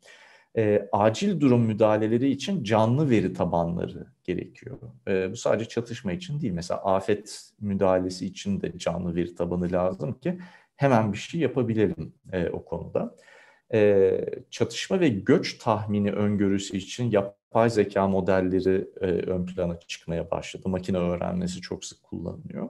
e, acil durum müdahaleleri için canlı veri tabanları gerekiyor. E, bu sadece çatışma için değil. Mesela afet müdahalesi için de canlı veri tabanı lazım ki hemen bir şey yapabilirim e, o konuda. E, çatışma ve göç tahmini öngörüsü için yapay zeka modelleri e, ön plana çıkmaya başladı. Makine öğrenmesi çok sık kullanılıyor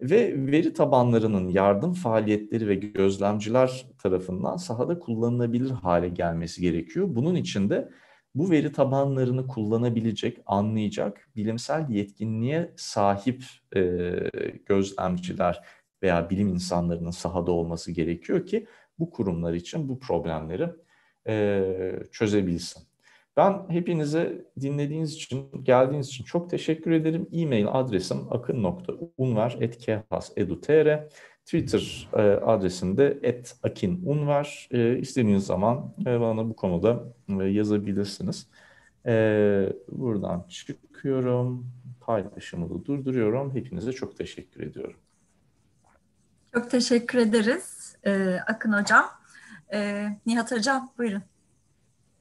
ve veri tabanlarının yardım faaliyetleri ve gözlemciler tarafından sahada kullanılabilir hale gelmesi gerekiyor. Bunun için de bu veri tabanlarını kullanabilecek, anlayacak bilimsel yetkinliğe sahip e, gözlemciler veya bilim insanlarının sahada olması gerekiyor ki bu kurumlar için bu problemleri e, çözebilsin. Ben hepinize dinlediğiniz için, geldiğiniz için çok teşekkür ederim. E-mail adresim akın.unvar.khas.edu.tr Twitter e, adresinde et akinunvar. E, istediğiniz zaman e, bana bu konuda yazabilirsiniz. Buradan çıkıyorum. Paylaşımı da durduruyorum. Hepinize çok teşekkür ediyorum. Çok teşekkür ederiz Akın Hocam. Nihat Hocam buyurun.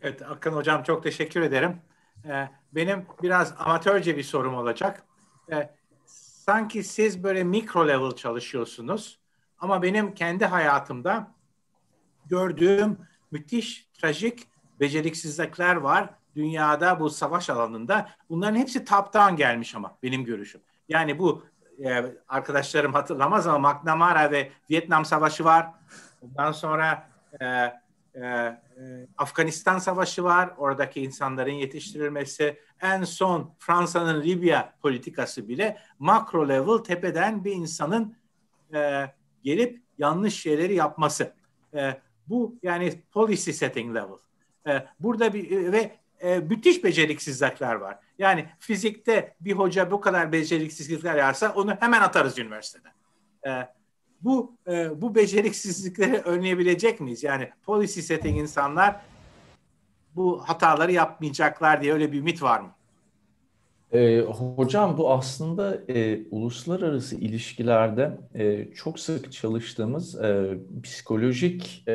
Evet Akın Hocam çok teşekkür ederim. Ee, benim biraz amatörce bir sorum olacak. Ee, sanki siz böyle mikro level çalışıyorsunuz ama benim kendi hayatımda gördüğüm müthiş trajik beceriksizlikler var dünyada bu savaş alanında. Bunların hepsi top gelmiş ama benim görüşüm. Yani bu e, arkadaşlarım hatırlamaz ama McNamara ve Vietnam Savaşı var. Ondan sonra e, e, ee, Afganistan Savaşı var, oradaki insanların yetiştirilmesi, en son Fransa'nın Libya politikası bile makro level tepeden bir insanın e, gelip yanlış şeyleri yapması. E, bu yani policy setting level. E, burada bir e, ve e, müthiş beceriksizlikler var. Yani fizikte bir hoca bu kadar beceriksizlikler yarsa onu hemen atarız üniversiteden. E, bu e, bu beceriksizlikleri önleyebilecek miyiz? Yani policy setting insanlar bu hataları yapmayacaklar diye öyle bir ümit var mı? E, hocam bu aslında e, uluslararası ilişkilerde e, çok sık çalıştığımız e, psikolojik e,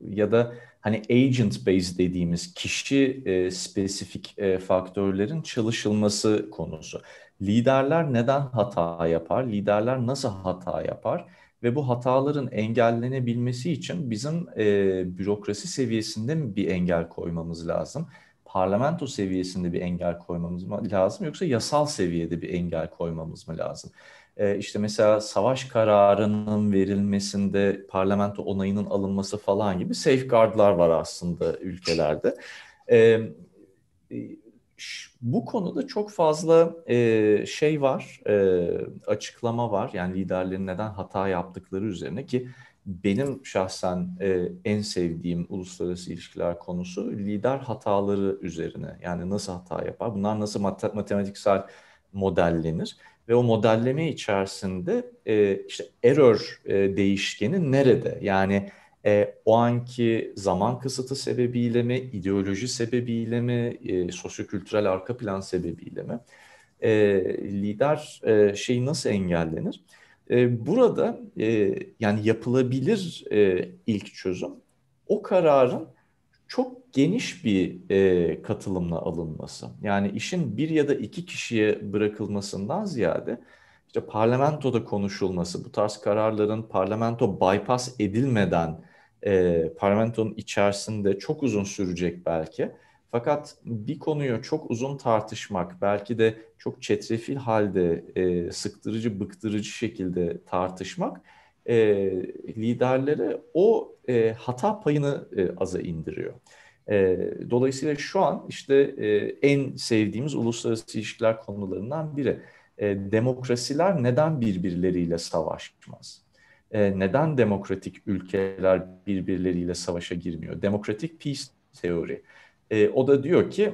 ya da hani agent based dediğimiz kişi e, spesifik e, faktörlerin çalışılması konusu liderler neden hata yapar, liderler nasıl hata yapar ve bu hataların engellenebilmesi için bizim e, bürokrasi seviyesinde mi bir engel koymamız lazım? Parlamento seviyesinde bir engel koymamız mı lazım yoksa yasal seviyede bir engel koymamız mı lazım? E, işte mesela savaş kararının verilmesinde parlamento onayının alınması falan gibi safeguardlar var aslında ülkelerde. E, e, bu konuda çok fazla e, şey var, e, açıklama var. Yani liderlerin neden hata yaptıkları üzerine ki benim şahsen e, en sevdiğim uluslararası ilişkiler konusu lider hataları üzerine. Yani nasıl hata yapar, bunlar nasıl mat- matematiksel modellenir ve o modelleme içerisinde e, işte error e, değişkeni nerede? Yani e, o anki zaman kısıtı sebebiyle mi, ideoloji sebebiyle mi, e, sosyokültürel arka plan sebebiyle mi e, lider e, şeyi nasıl engellenir? E, burada e, yani yapılabilir e, ilk çözüm o kararın çok geniş bir e, katılımla alınması. Yani işin bir ya da iki kişiye bırakılmasından ziyade işte parlamentoda konuşulması, bu tarz kararların parlamento bypass edilmeden e, parlamentonun içerisinde çok uzun sürecek belki. Fakat bir konuyu çok uzun tartışmak, belki de çok çetrefil halde e, sıktırıcı, bıktırıcı şekilde tartışmak e, liderlere o e, hata payını e, aza indiriyor. E, dolayısıyla şu an işte e, en sevdiğimiz uluslararası ilişkiler konularından biri. E, demokrasiler neden birbirleriyle savaşmaz? e, neden demokratik ülkeler birbirleriyle savaşa girmiyor? Demokratik peace teori. E, o da diyor ki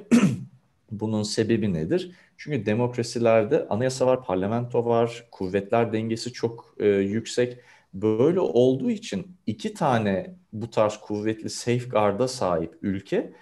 bunun sebebi nedir? Çünkü demokrasilerde anayasa var, parlamento var, kuvvetler dengesi çok e, yüksek. Böyle olduğu için iki tane bu tarz kuvvetli safeguard'a sahip ülke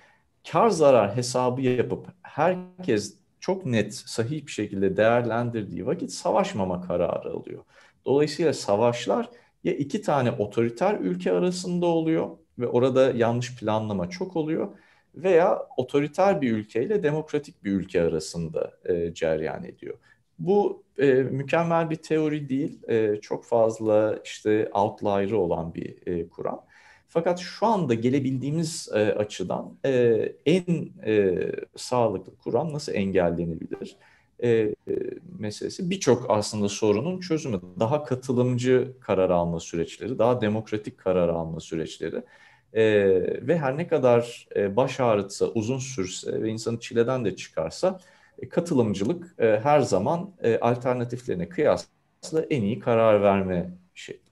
kar zarar hesabı yapıp herkes çok net sahih bir şekilde değerlendirdiği vakit savaşmama kararı alıyor. Dolayısıyla savaşlar ya iki tane otoriter ülke arasında oluyor ve orada yanlış planlama çok oluyor veya otoriter bir ülkeyle demokratik bir ülke arasında e, cereyan ediyor. Bu e, mükemmel bir teori değil, e, çok fazla işte outlier'ı olan bir e, kuram. Fakat şu anda gelebildiğimiz e, açıdan e, en e, sağlıklı kuram nasıl engellenebilir? E, e, meselesi birçok aslında sorunun çözümü. Daha katılımcı karar alma süreçleri, daha demokratik karar alma süreçleri e, ve her ne kadar e, baş ağrıtsa, uzun sürse ve insanı çileden de çıkarsa e, katılımcılık e, her zaman e, alternatiflerine kıyasla en iyi karar verme şekli.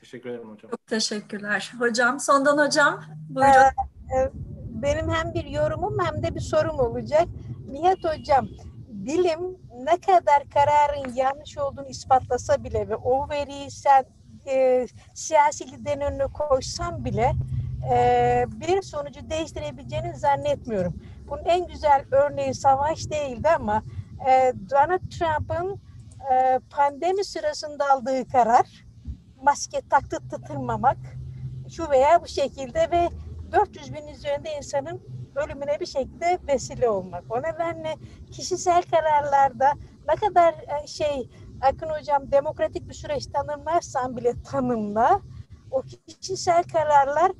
Teşekkür ederim hocam. Çok teşekkürler. Hocam, sondan hocam. Buyurun. Ee, e, benim hem bir yorumum hem de bir sorum olacak. Nihat hocam, bilim ne kadar kararın yanlış olduğunu ispatlasa bile ve o veriyi sen e, siyasi liderin önüne koysan bile e, bir sonucu değiştirebileceğini zannetmiyorum. Bunun en güzel örneği savaş değildi ama e, Donald Trump'ın e, pandemi sırasında aldığı karar maske taktı şu veya bu şekilde ve 400 bin üzerinde insanın ölümüne bir şekilde vesile olmak. O nedenle kişisel kararlarda ne kadar e, şey Akın Hocam demokratik bir süreç tanımlarsan bile tanımla o kişisel kararlar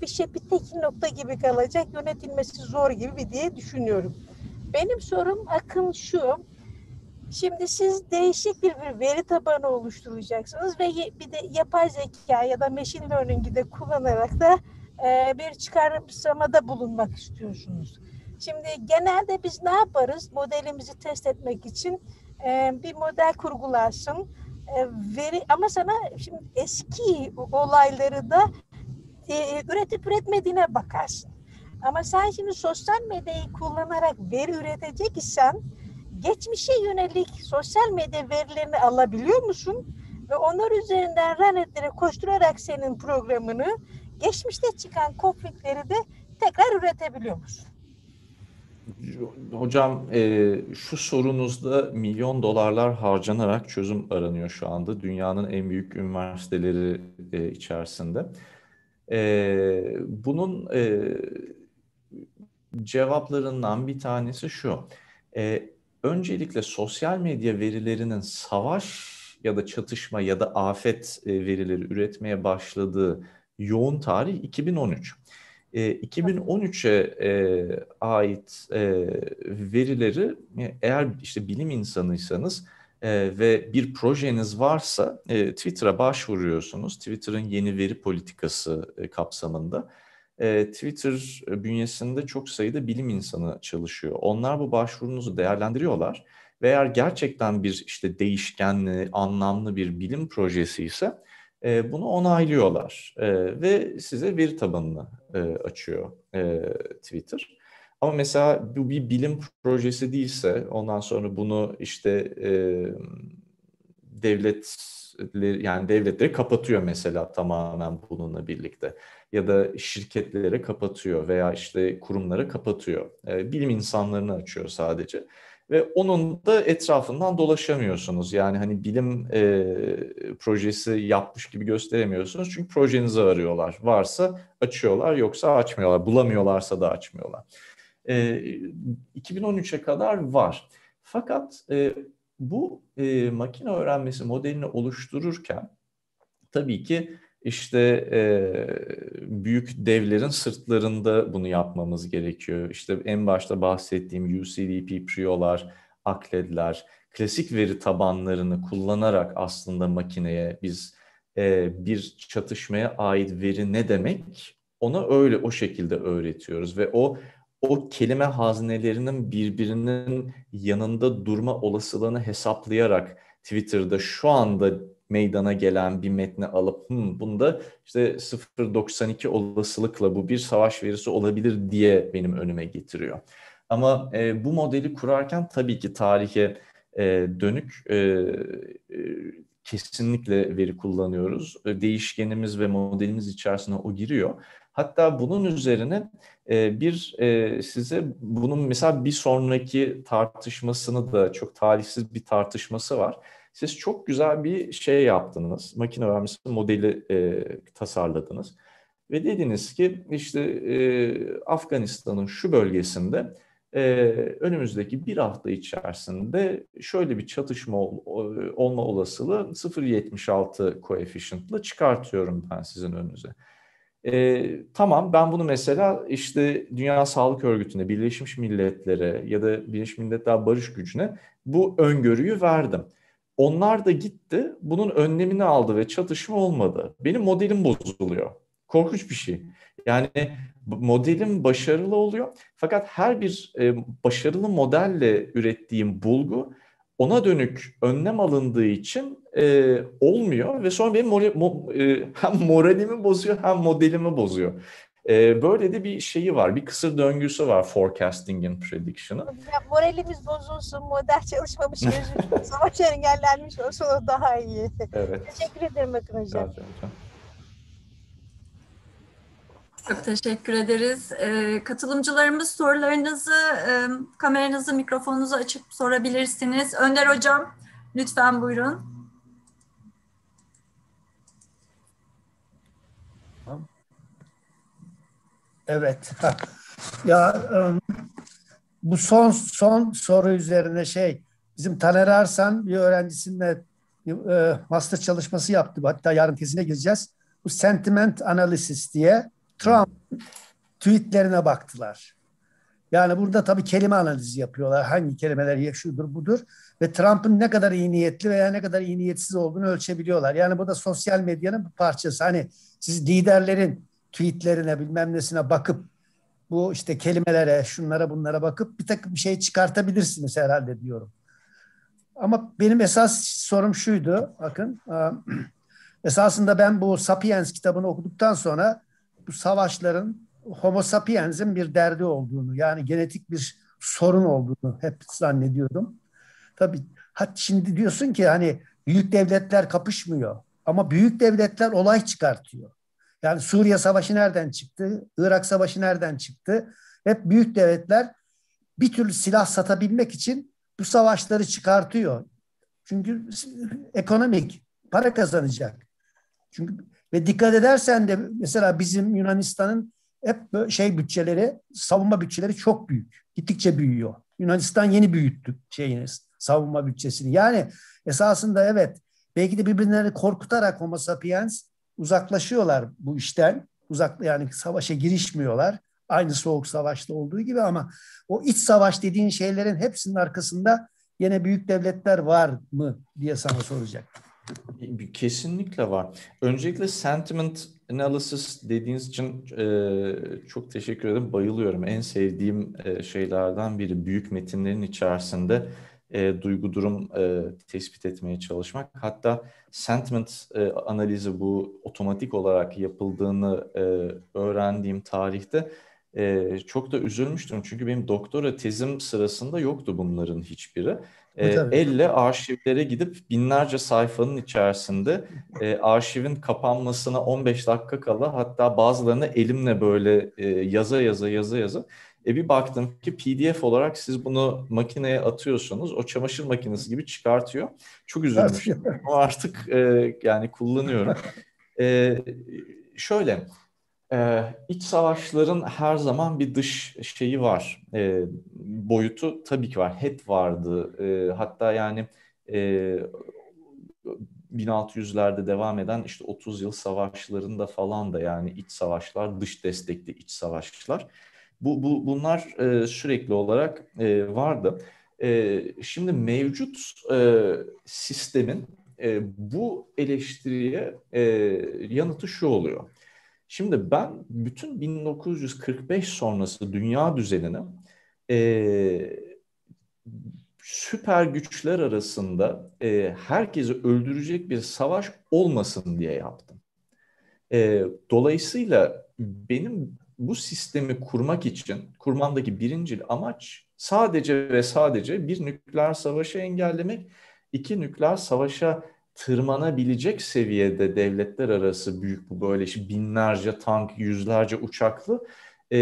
bir şey bir tek nokta gibi kalacak yönetilmesi zor gibi bir diye düşünüyorum. Benim sorum Akın şu Şimdi siz değişik bir, bir veri tabanı oluşturacaksınız ve bir de yapay zeka ya da machine learning'i de kullanarak da e, bir çıkarsamada bulunmak istiyorsunuz. Şimdi genelde biz ne yaparız? Modelimizi test etmek için e, bir model kurgularsın. E, veri ama sana şimdi eski olayları da e, üretip üretmediğine bakarsın. Ama sen şimdi sosyal medyayı kullanarak veri üretecek isen geçmişe yönelik sosyal medya verilerini alabiliyor musun? Ve onlar üzerinden run koşturarak senin programını geçmişte çıkan konflikleri de tekrar üretebiliyormuş. Hocam e, şu sorunuzda milyon dolarlar harcanarak çözüm aranıyor şu anda dünyanın en büyük üniversiteleri e, içerisinde. E, bunun e, cevaplarından bir tanesi şu. E, öncelikle sosyal medya verilerinin savaş ya da çatışma ya da afet e, verileri üretmeye başladığı yoğun tarih 2013. E, 2013'e e, ait e, verileri e, eğer işte bilim insanıysanız e, ve bir projeniz varsa e, Twitter'a başvuruyorsunuz. Twitter'ın yeni veri politikası e, kapsamında. E, Twitter bünyesinde çok sayıda bilim insanı çalışıyor. Onlar bu başvurunuzu değerlendiriyorlar. Ve eğer gerçekten bir işte değişkenli, anlamlı bir bilim projesi ise e, bunu onaylıyorlar e, ve size bir tabanını e, açıyor e, Twitter. Ama mesela bu bir bilim projesi değilse ondan sonra bunu işte e, devlet yani devletleri kapatıyor mesela tamamen bununla birlikte ya da şirketlere kapatıyor veya işte kurumlara kapatıyor. E, bilim insanlarını açıyor sadece ve onun da etrafından dolaşamıyorsunuz. Yani hani bilim e, projesi yapmış gibi gösteremiyorsunuz. Çünkü projenizi arıyorlar. Varsa açıyorlar, yoksa açmıyorlar. Bulamıyorlarsa da açmıyorlar. E, 2013'e kadar var. Fakat e, bu e, makine öğrenmesi modelini oluştururken tabii ki işte e, büyük devlerin sırtlarında bunu yapmamız gerekiyor. İşte en başta bahsettiğim UCDP, PRIO'lar, Akledler, klasik veri tabanlarını kullanarak aslında makineye biz e, bir çatışmaya ait veri ne demek ona öyle o şekilde öğretiyoruz ve o o kelime haznelerinin birbirinin yanında durma olasılığını hesaplayarak Twitter'da şu anda meydana gelen bir metni alıp Hı, hmm, bunda işte 0.92 olasılıkla bu bir savaş verisi olabilir diye benim önüme getiriyor. Ama e, bu modeli kurarken tabii ki tarihe e, dönük e, e, kesinlikle veri kullanıyoruz. E, değişkenimiz ve modelimiz içerisine o giriyor. Hatta bunun üzerine e, bir e, size bunun mesela bir sonraki tartışmasını da çok talihsiz bir tartışması var siz çok güzel bir şey yaptınız. Makine öğrenmesi modeli e, tasarladınız. Ve dediniz ki işte e, Afganistan'ın şu bölgesinde e, önümüzdeki bir hafta içerisinde şöyle bir çatışma ol, olma olasılığı 0.76 koefficient'la çıkartıyorum ben sizin önünüze. E, tamam ben bunu mesela işte Dünya Sağlık Örgütü'ne, Birleşmiş Milletler'e ya da Birleşmiş Milletler Barış Gücü'ne bu öngörüyü verdim. Onlar da gitti, bunun önlemini aldı ve çatışma olmadı. Benim modelim bozuluyor. Korkunç bir şey. Yani modelim başarılı oluyor. Fakat her bir e, başarılı modelle ürettiğim bulgu ona dönük önlem alındığı için e, olmuyor ve sonra benim mor- mo- e, hem moralimi bozuyor hem modelimi bozuyor. E, böyle de bir şeyi var, bir kısır döngüsü var forecasting'in prediction'ı. Moralimiz bozulsun, model çalışmamış, savaş engellenmiş olsun o daha iyi. Evet. Teşekkür ederim Akın hocam. Çok teşekkür ederiz. Ee, katılımcılarımız sorularınızı, e, kameranızı, mikrofonunuzu açıp sorabilirsiniz. Önder Hocam, lütfen buyurun. Evet. ya bu son son soru üzerine şey bizim Taner Arsan bir öğrencisinde e, master çalışması yaptı. Hatta yarın tezine gireceğiz. Bu sentiment analysis diye Trump tweetlerine baktılar. Yani burada tabii kelime analizi yapıyorlar. Hangi kelimeler yaşıyordur budur. Ve Trump'ın ne kadar iyi niyetli veya ne kadar iyi niyetsiz olduğunu ölçebiliyorlar. Yani bu da sosyal medyanın bir parçası. Hani siz liderlerin tweetlerine bilmem nesine bakıp bu işte kelimelere şunlara bunlara bakıp bir takım bir şey çıkartabilirsiniz herhalde diyorum. Ama benim esas sorum şuydu bakın. E, esasında ben bu Sapiens kitabını okuduktan sonra bu savaşların Homo sapiens'in bir derdi olduğunu yani genetik bir sorun olduğunu hep zannediyordum. Tabii hat şimdi diyorsun ki hani büyük devletler kapışmıyor ama büyük devletler olay çıkartıyor. Yani Suriye Savaşı nereden çıktı? Irak Savaşı nereden çıktı? Hep büyük devletler bir türlü silah satabilmek için bu savaşları çıkartıyor. Çünkü ekonomik, para kazanacak. Çünkü ve dikkat edersen de mesela bizim Yunanistan'ın hep şey bütçeleri, savunma bütçeleri çok büyük. Gittikçe büyüyor. Yunanistan yeni büyüttü şeyini, savunma bütçesini. Yani esasında evet belki de birbirlerini korkutarak Homo sapiens uzaklaşıyorlar bu işten. Uzak yani savaşa girişmiyorlar. Aynı soğuk savaşta olduğu gibi ama o iç savaş dediğin şeylerin hepsinin arkasında yine büyük devletler var mı diye sana soracak. Kesinlikle var. Öncelikle sentiment analysis dediğiniz için e, çok teşekkür ederim. Bayılıyorum. En sevdiğim e, şeylerden biri büyük metinlerin içerisinde e, duygu durum e, tespit etmeye çalışmak. Hatta sentiment e, analizi bu otomatik olarak yapıldığını e, öğrendiğim tarihte e, çok da üzülmüştüm. Çünkü benim doktora tezim sırasında yoktu bunların hiçbiri. E, e elle arşivlere gidip binlerce sayfanın içerisinde e, arşivin kapanmasına 15 dakika kala hatta bazılarını elimle böyle e, yaza yaza yaza yaza e bir baktım ki PDF olarak siz bunu makineye atıyorsunuz. O çamaşır makinesi gibi çıkartıyor. Çok üzülmüştüm. Ama artık e, yani kullanıyorum. E, şöyle e, iç savaşların her zaman bir dış şeyi var. E, boyutu tabii ki var. Hep vardı. E, hatta yani e, 1600'lerde devam eden işte 30 yıl savaşlarında falan da yani iç savaşlar, dış destekli iç savaşlar bu, bu bunlar e, sürekli olarak e, vardı. E, şimdi mevcut e, sistemin e, bu eleştiriye e, yanıtı şu oluyor. Şimdi ben bütün 1945 sonrası dünya düzenini e, süper güçler arasında e, herkesi öldürecek bir savaş olmasın diye yaptım. E, dolayısıyla benim bu sistemi kurmak için kurmandaki birincil amaç sadece ve sadece bir nükleer savaşı engellemek, iki nükleer savaşa tırmanabilecek seviyede devletler arası büyük bu böyle binlerce tank, yüzlerce uçaklı e,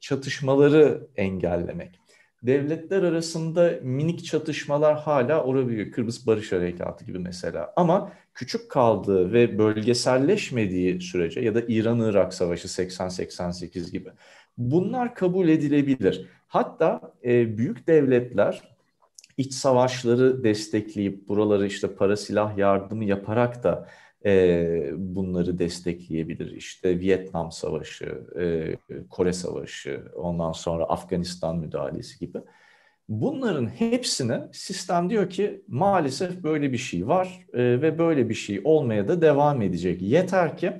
çatışmaları engellemek devletler arasında minik çatışmalar hala orabiliyor. Kırmızı Barış Harekatı gibi mesela. Ama küçük kaldığı ve bölgeselleşmediği sürece ya da İran-Irak Savaşı 80-88 gibi. Bunlar kabul edilebilir. Hatta e, büyük devletler iç savaşları destekleyip buraları işte para silah yardımı yaparak da e, bunları destekleyebilir. İşte Vietnam Savaşı, e, Kore Savaşı, ondan sonra Afganistan müdahalesi gibi. Bunların hepsini sistem diyor ki maalesef böyle bir şey var e, ve böyle bir şey olmaya da devam edecek. Yeter ki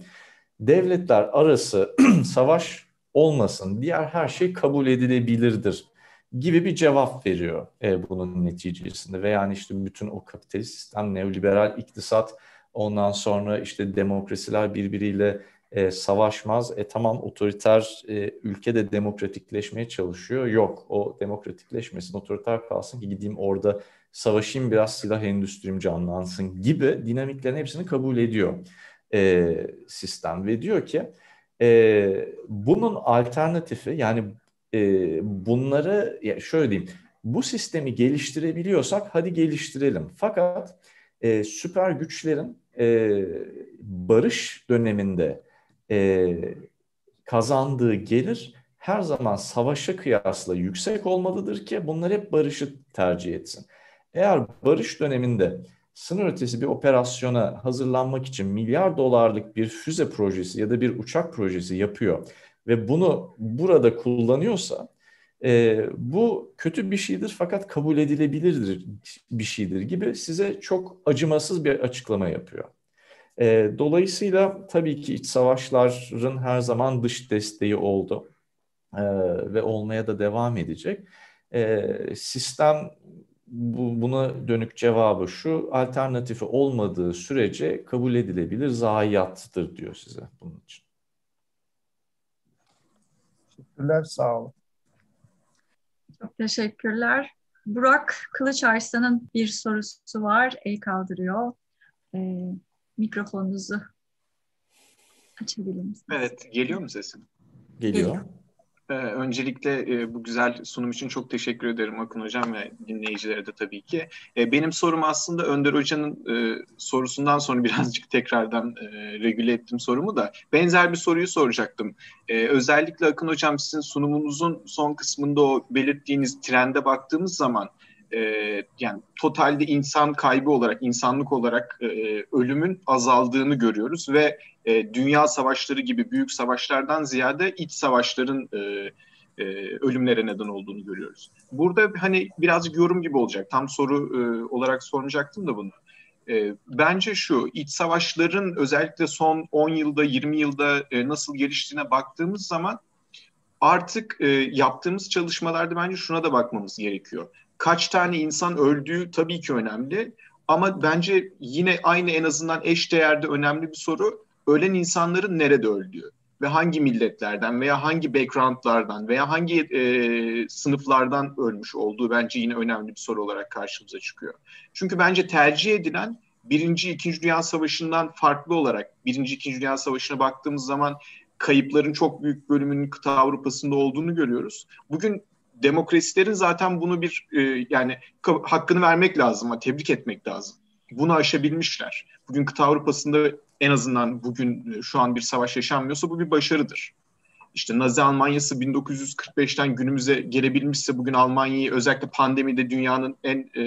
devletler arası savaş olmasın, diğer her şey kabul edilebilirdir gibi bir cevap veriyor e, bunun neticesinde. Ve yani işte bütün o kapitalist sistem, neoliberal iktisat, Ondan sonra işte demokrasiler birbiriyle e, savaşmaz. E tamam otoriter e, ülke de demokratikleşmeye çalışıyor. Yok o demokratikleşmesin, otoriter kalsın ki gideyim orada savaşayım biraz silah endüstrim canlansın gibi dinamiklerin hepsini kabul ediyor e, sistem. Ve diyor ki e, bunun alternatifi yani e, bunları ya şöyle diyeyim bu sistemi geliştirebiliyorsak hadi geliştirelim. Fakat e, süper güçlerin e, barış döneminde e, kazandığı gelir her zaman savaşa kıyasla yüksek olmalıdır ki bunlar hep barışı tercih etsin. Eğer barış döneminde sınır ötesi bir operasyona hazırlanmak için milyar dolarlık bir füze projesi ya da bir uçak projesi yapıyor ve bunu burada kullanıyorsa e, bu kötü bir şeydir fakat kabul edilebilirdir bir şeydir gibi size çok acımasız bir açıklama yapıyor. E, dolayısıyla tabii ki iç savaşların her zaman dış desteği oldu e, ve olmaya da devam edecek. E, sistem bu, buna dönük cevabı şu, alternatifi olmadığı sürece kabul edilebilir zayiattır diyor size bunun için. Teşekkürler, sağ olun. Çok teşekkürler. Burak Kılıç Arslan'ın bir sorusu var. El kaldırıyor. E, mikrofonunuzu açabilir misiniz? Evet, geliyor mu sesim? Geliyor. geliyor. Ee, öncelikle e, bu güzel sunum için çok teşekkür ederim Akın Hocam ve dinleyicilere de tabii ki. E, benim sorum aslında Önder Hoca'nın e, sorusundan sonra birazcık tekrardan e, regüle ettim sorumu da benzer bir soruyu soracaktım. E, özellikle Akın Hocam sizin sunumunuzun son kısmında o belirttiğiniz trende baktığımız zaman e, yani totalde insan kaybı olarak, insanlık olarak e, ölümün azaldığını görüyoruz ve e, dünya savaşları gibi büyük savaşlardan ziyade iç savaşların e, e, ölümlere neden olduğunu görüyoruz. Burada hani biraz yorum gibi olacak. Tam soru e, olarak sormayacaktım da bunu. E, bence şu, iç savaşların özellikle son 10 yılda, 20 yılda e, nasıl geliştiğine baktığımız zaman artık e, yaptığımız çalışmalarda bence şuna da bakmamız gerekiyor kaç tane insan öldüğü tabii ki önemli. Ama bence yine aynı en azından eş değerde önemli bir soru ölen insanların nerede öldüğü ve hangi milletlerden veya hangi backgroundlardan veya hangi e, sınıflardan ölmüş olduğu bence yine önemli bir soru olarak karşımıza çıkıyor. Çünkü bence tercih edilen birinci, ikinci Dünya Savaşı'ndan farklı olarak birinci, ikinci Dünya Savaşı'na baktığımız zaman kayıpların çok büyük bölümünün kıta Avrupa'sında olduğunu görüyoruz. Bugün demokrasilerin zaten bunu bir e, yani hakkını vermek lazım, tebrik etmek lazım. Bunu aşabilmişler. Bugün kıta Avrupa'sında en azından bugün e, şu an bir savaş yaşanmıyorsa bu bir başarıdır. İşte Nazi Almanya'sı 1945'ten günümüze gelebilmişse bugün Almanya'yı özellikle pandemide dünyanın en e,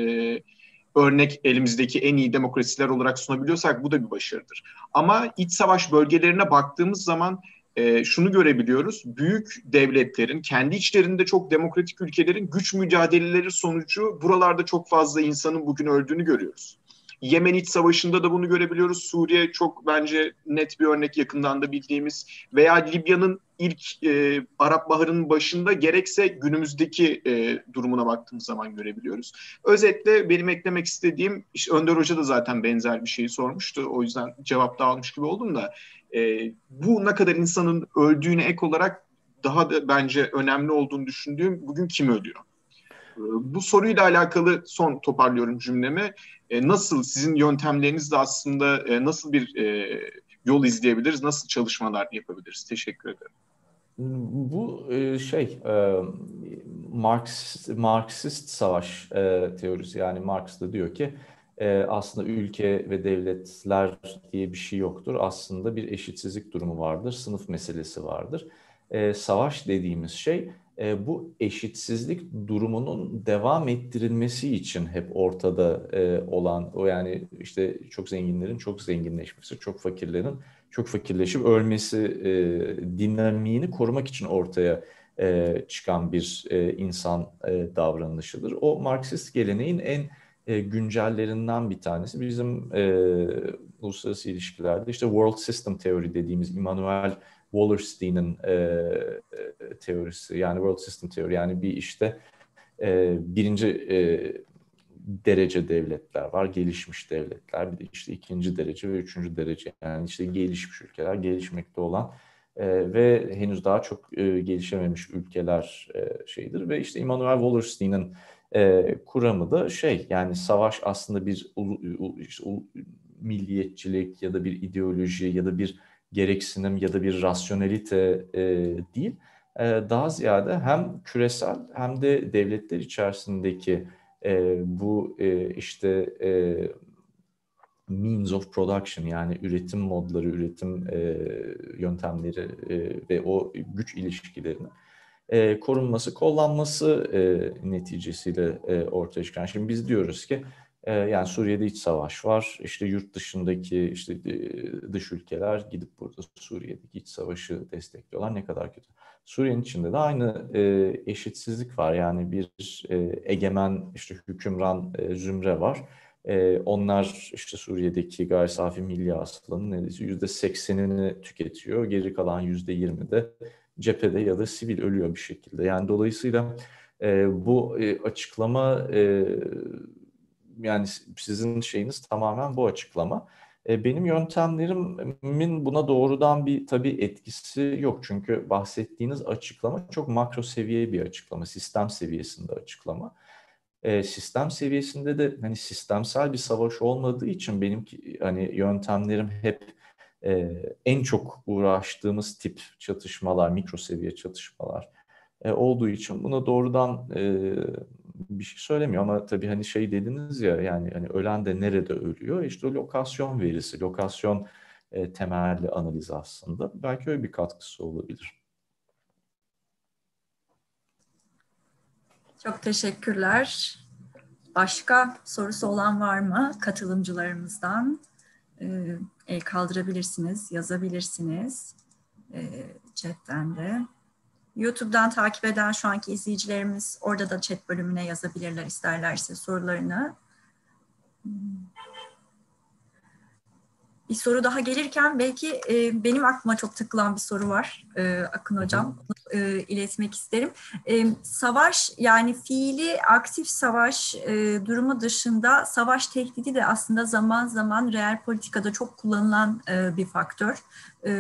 örnek elimizdeki en iyi demokrasiler olarak sunabiliyorsak bu da bir başarıdır. Ama iç savaş bölgelerine baktığımız zaman e, şunu görebiliyoruz. Büyük devletlerin, kendi içlerinde çok demokratik ülkelerin güç mücadeleleri sonucu buralarda çok fazla insanın bugün öldüğünü görüyoruz. Yemen iç savaşında da bunu görebiliyoruz. Suriye çok bence net bir örnek yakından da bildiğimiz veya Libya'nın ilk e, Arap Baharı'nın başında gerekse günümüzdeki e, durumuna baktığımız zaman görebiliyoruz. Özetle benim eklemek istediğim, işte Önder Hoca da zaten benzer bir şey sormuştu. O yüzden cevap da almış gibi oldum da e, bu ne kadar insanın öldüğüne ek olarak daha da bence önemli olduğunu düşündüğüm bugün kim ölüyor? Ee, bu soruyla alakalı son toparlıyorum cümlemi. Ee, nasıl sizin yöntemlerinizle aslında e, nasıl bir e, yol izleyebiliriz, nasıl çalışmalar yapabiliriz? Teşekkür ederim. Bu e, şey Marksist, Marksist savaş teorisi yani Marx da diyor ki aslında ülke ve devletler diye bir şey yoktur. Aslında bir eşitsizlik durumu vardır, sınıf meselesi vardır. Savaş dediğimiz şey e, bu eşitsizlik durumunun devam ettirilmesi için hep ortada e, olan o yani işte çok zenginlerin çok zenginleşmesi, çok fakirlerin çok fakirleşip ölmesi e, dinamiğini korumak için ortaya e, çıkan bir e, insan e, davranışıdır. O Marksist geleneğin en e, güncellerinden bir tanesi. Bizim e, uluslararası ilişkilerde işte world system teori dediğimiz Immanuel Wallerstein'in e, e, teorisi yani World System Theory yani bir işte e, birinci e, derece devletler var, gelişmiş devletler bir de işte ikinci derece ve üçüncü derece yani işte gelişmiş ülkeler, gelişmekte olan e, ve henüz daha çok e, gelişememiş ülkeler e, şeydir ve işte Immanuel Wallerstein'in e, kuramı da şey yani savaş aslında bir ulu, ulu, işte, ulu, milliyetçilik ya da bir ideoloji ya da bir gereksinim ya da bir rasyonelite e, değil. E, daha ziyade hem küresel hem de devletler içerisindeki e, bu e, işte e, means of production yani üretim modları, üretim e, yöntemleri e, ve o güç ilişkilerini e, korunması, kollanması e, neticesiyle e, ortaya çıkan. Şimdi biz diyoruz ki ee, yani Suriye'de iç savaş var. İşte yurt dışındaki işte e, dış ülkeler gidip burada Suriye'deki iç savaşı destekliyorlar. Ne kadar kötü. Suriye'nin içinde de aynı e, eşitsizlik var. Yani bir e, egemen işte hükümran zümre var. Onlar işte Suriye'deki gayri safi milli hasılanın neredeyse yüzde seksenini tüketiyor. Geri kalan yüzde yirmi de cephede ya da sivil ölüyor bir şekilde. Yani dolayısıyla bu açıklama yani sizin şeyiniz tamamen bu açıklama. E, benim yöntemlerimin buna doğrudan bir tabii etkisi yok. Çünkü bahsettiğiniz açıklama çok makro seviye bir açıklama, sistem seviyesinde açıklama. E, sistem seviyesinde de hani sistemsel bir savaş olmadığı için benim hani yöntemlerim hep e, en çok uğraştığımız tip çatışmalar, mikro seviye çatışmalar olduğu için buna doğrudan bir şey söylemiyor ama tabii hani şey dediniz ya yani hani ölen de nerede ölüyor? İşte o lokasyon verisi, lokasyon e, temelli analiz aslında. Belki öyle bir katkısı olabilir. Çok teşekkürler. Başka sorusu olan var mı katılımcılarımızdan? E, kaldırabilirsiniz, yazabilirsiniz e, chatten de. YouTube'dan takip eden şu anki izleyicilerimiz orada da chat bölümüne yazabilirler isterlerse sorularını. Hmm bir soru daha gelirken belki e, benim aklıma çok takılan bir soru var e, Akın Hocam. Onu e, iletmek isterim. E, savaş yani fiili aktif savaş e, durumu dışında savaş tehdidi de aslında zaman zaman reel politikada çok kullanılan e, bir faktör. E,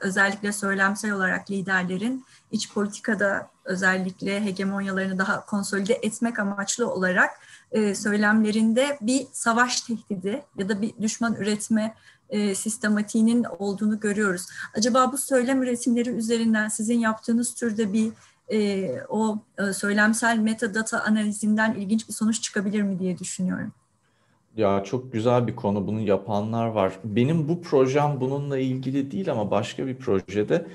özellikle söylemsel olarak liderlerin iç politikada özellikle hegemonyalarını daha konsolide etmek amaçlı olarak e, söylemlerinde bir savaş tehdidi ya da bir düşman üretme e, sistematiğinin olduğunu görüyoruz. Acaba bu söylem üretimleri üzerinden sizin yaptığınız türde bir e, o e, söylemsel metadata analizinden ilginç bir sonuç çıkabilir mi diye düşünüyorum. Ya çok güzel bir konu. Bunu yapanlar var. Benim bu projem bununla ilgili değil ama başka bir projede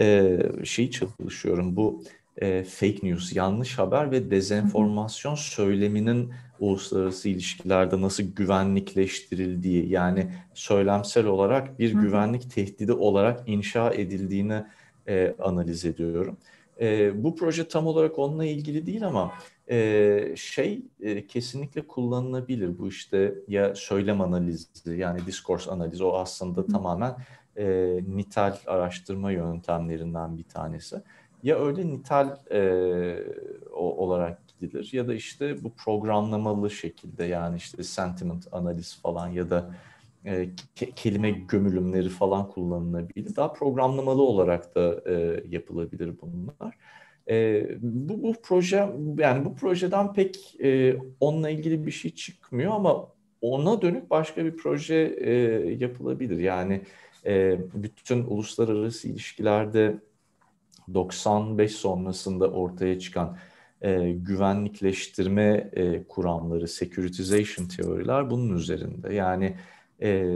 e, şey çalışıyorum. Bu e, fake news, yanlış haber ve dezenformasyon söyleminin uluslararası ilişkilerde nasıl güvenlikleştirildiği yani söylemsel olarak bir Hı. güvenlik tehdidi olarak inşa edildiğini e, analiz ediyorum. E, bu proje tam olarak onunla ilgili değil ama e, şey e, kesinlikle kullanılabilir. Bu işte ya söylem analizi yani discourse analizi o aslında Hı. tamamen e, nitel araştırma yöntemlerinden bir tanesi. Ya öyle nitel e, o, olarak şeklidir ya da işte bu programlamalı şekilde yani işte sentiment analiz falan ya da e, ke- kelime gömülümleri falan kullanılabilir. Daha programlamalı olarak da e, yapılabilir bunlar. E, bu, bu proje yani bu projeden pek e, onunla ilgili bir şey çıkmıyor ama ona dönük başka bir proje e, yapılabilir. Yani e, bütün uluslararası ilişkilerde 95 sonrasında ortaya çıkan e, güvenlikleştirme e, kuramları, securitization teoriler bunun üzerinde. Yani e,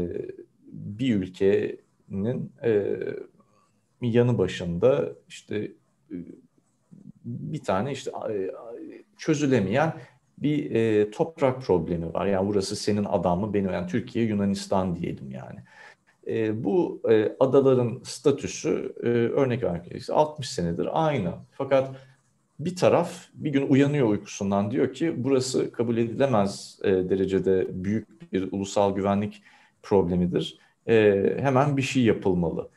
bir ülkenin e, yanı başında işte e, bir tane işte e, çözülemeyen bir e, toprak problemi var. Yani burası senin adamı benim yani Türkiye Yunanistan diyelim yani. E, bu e, adaların statüsü e, örnek vermek gerekirse 60 senedir aynı. Fakat bir taraf bir gün uyanıyor uykusundan diyor ki burası kabul edilemez e, derecede büyük bir ulusal güvenlik problemidir. E, hemen bir şey yapılmalı.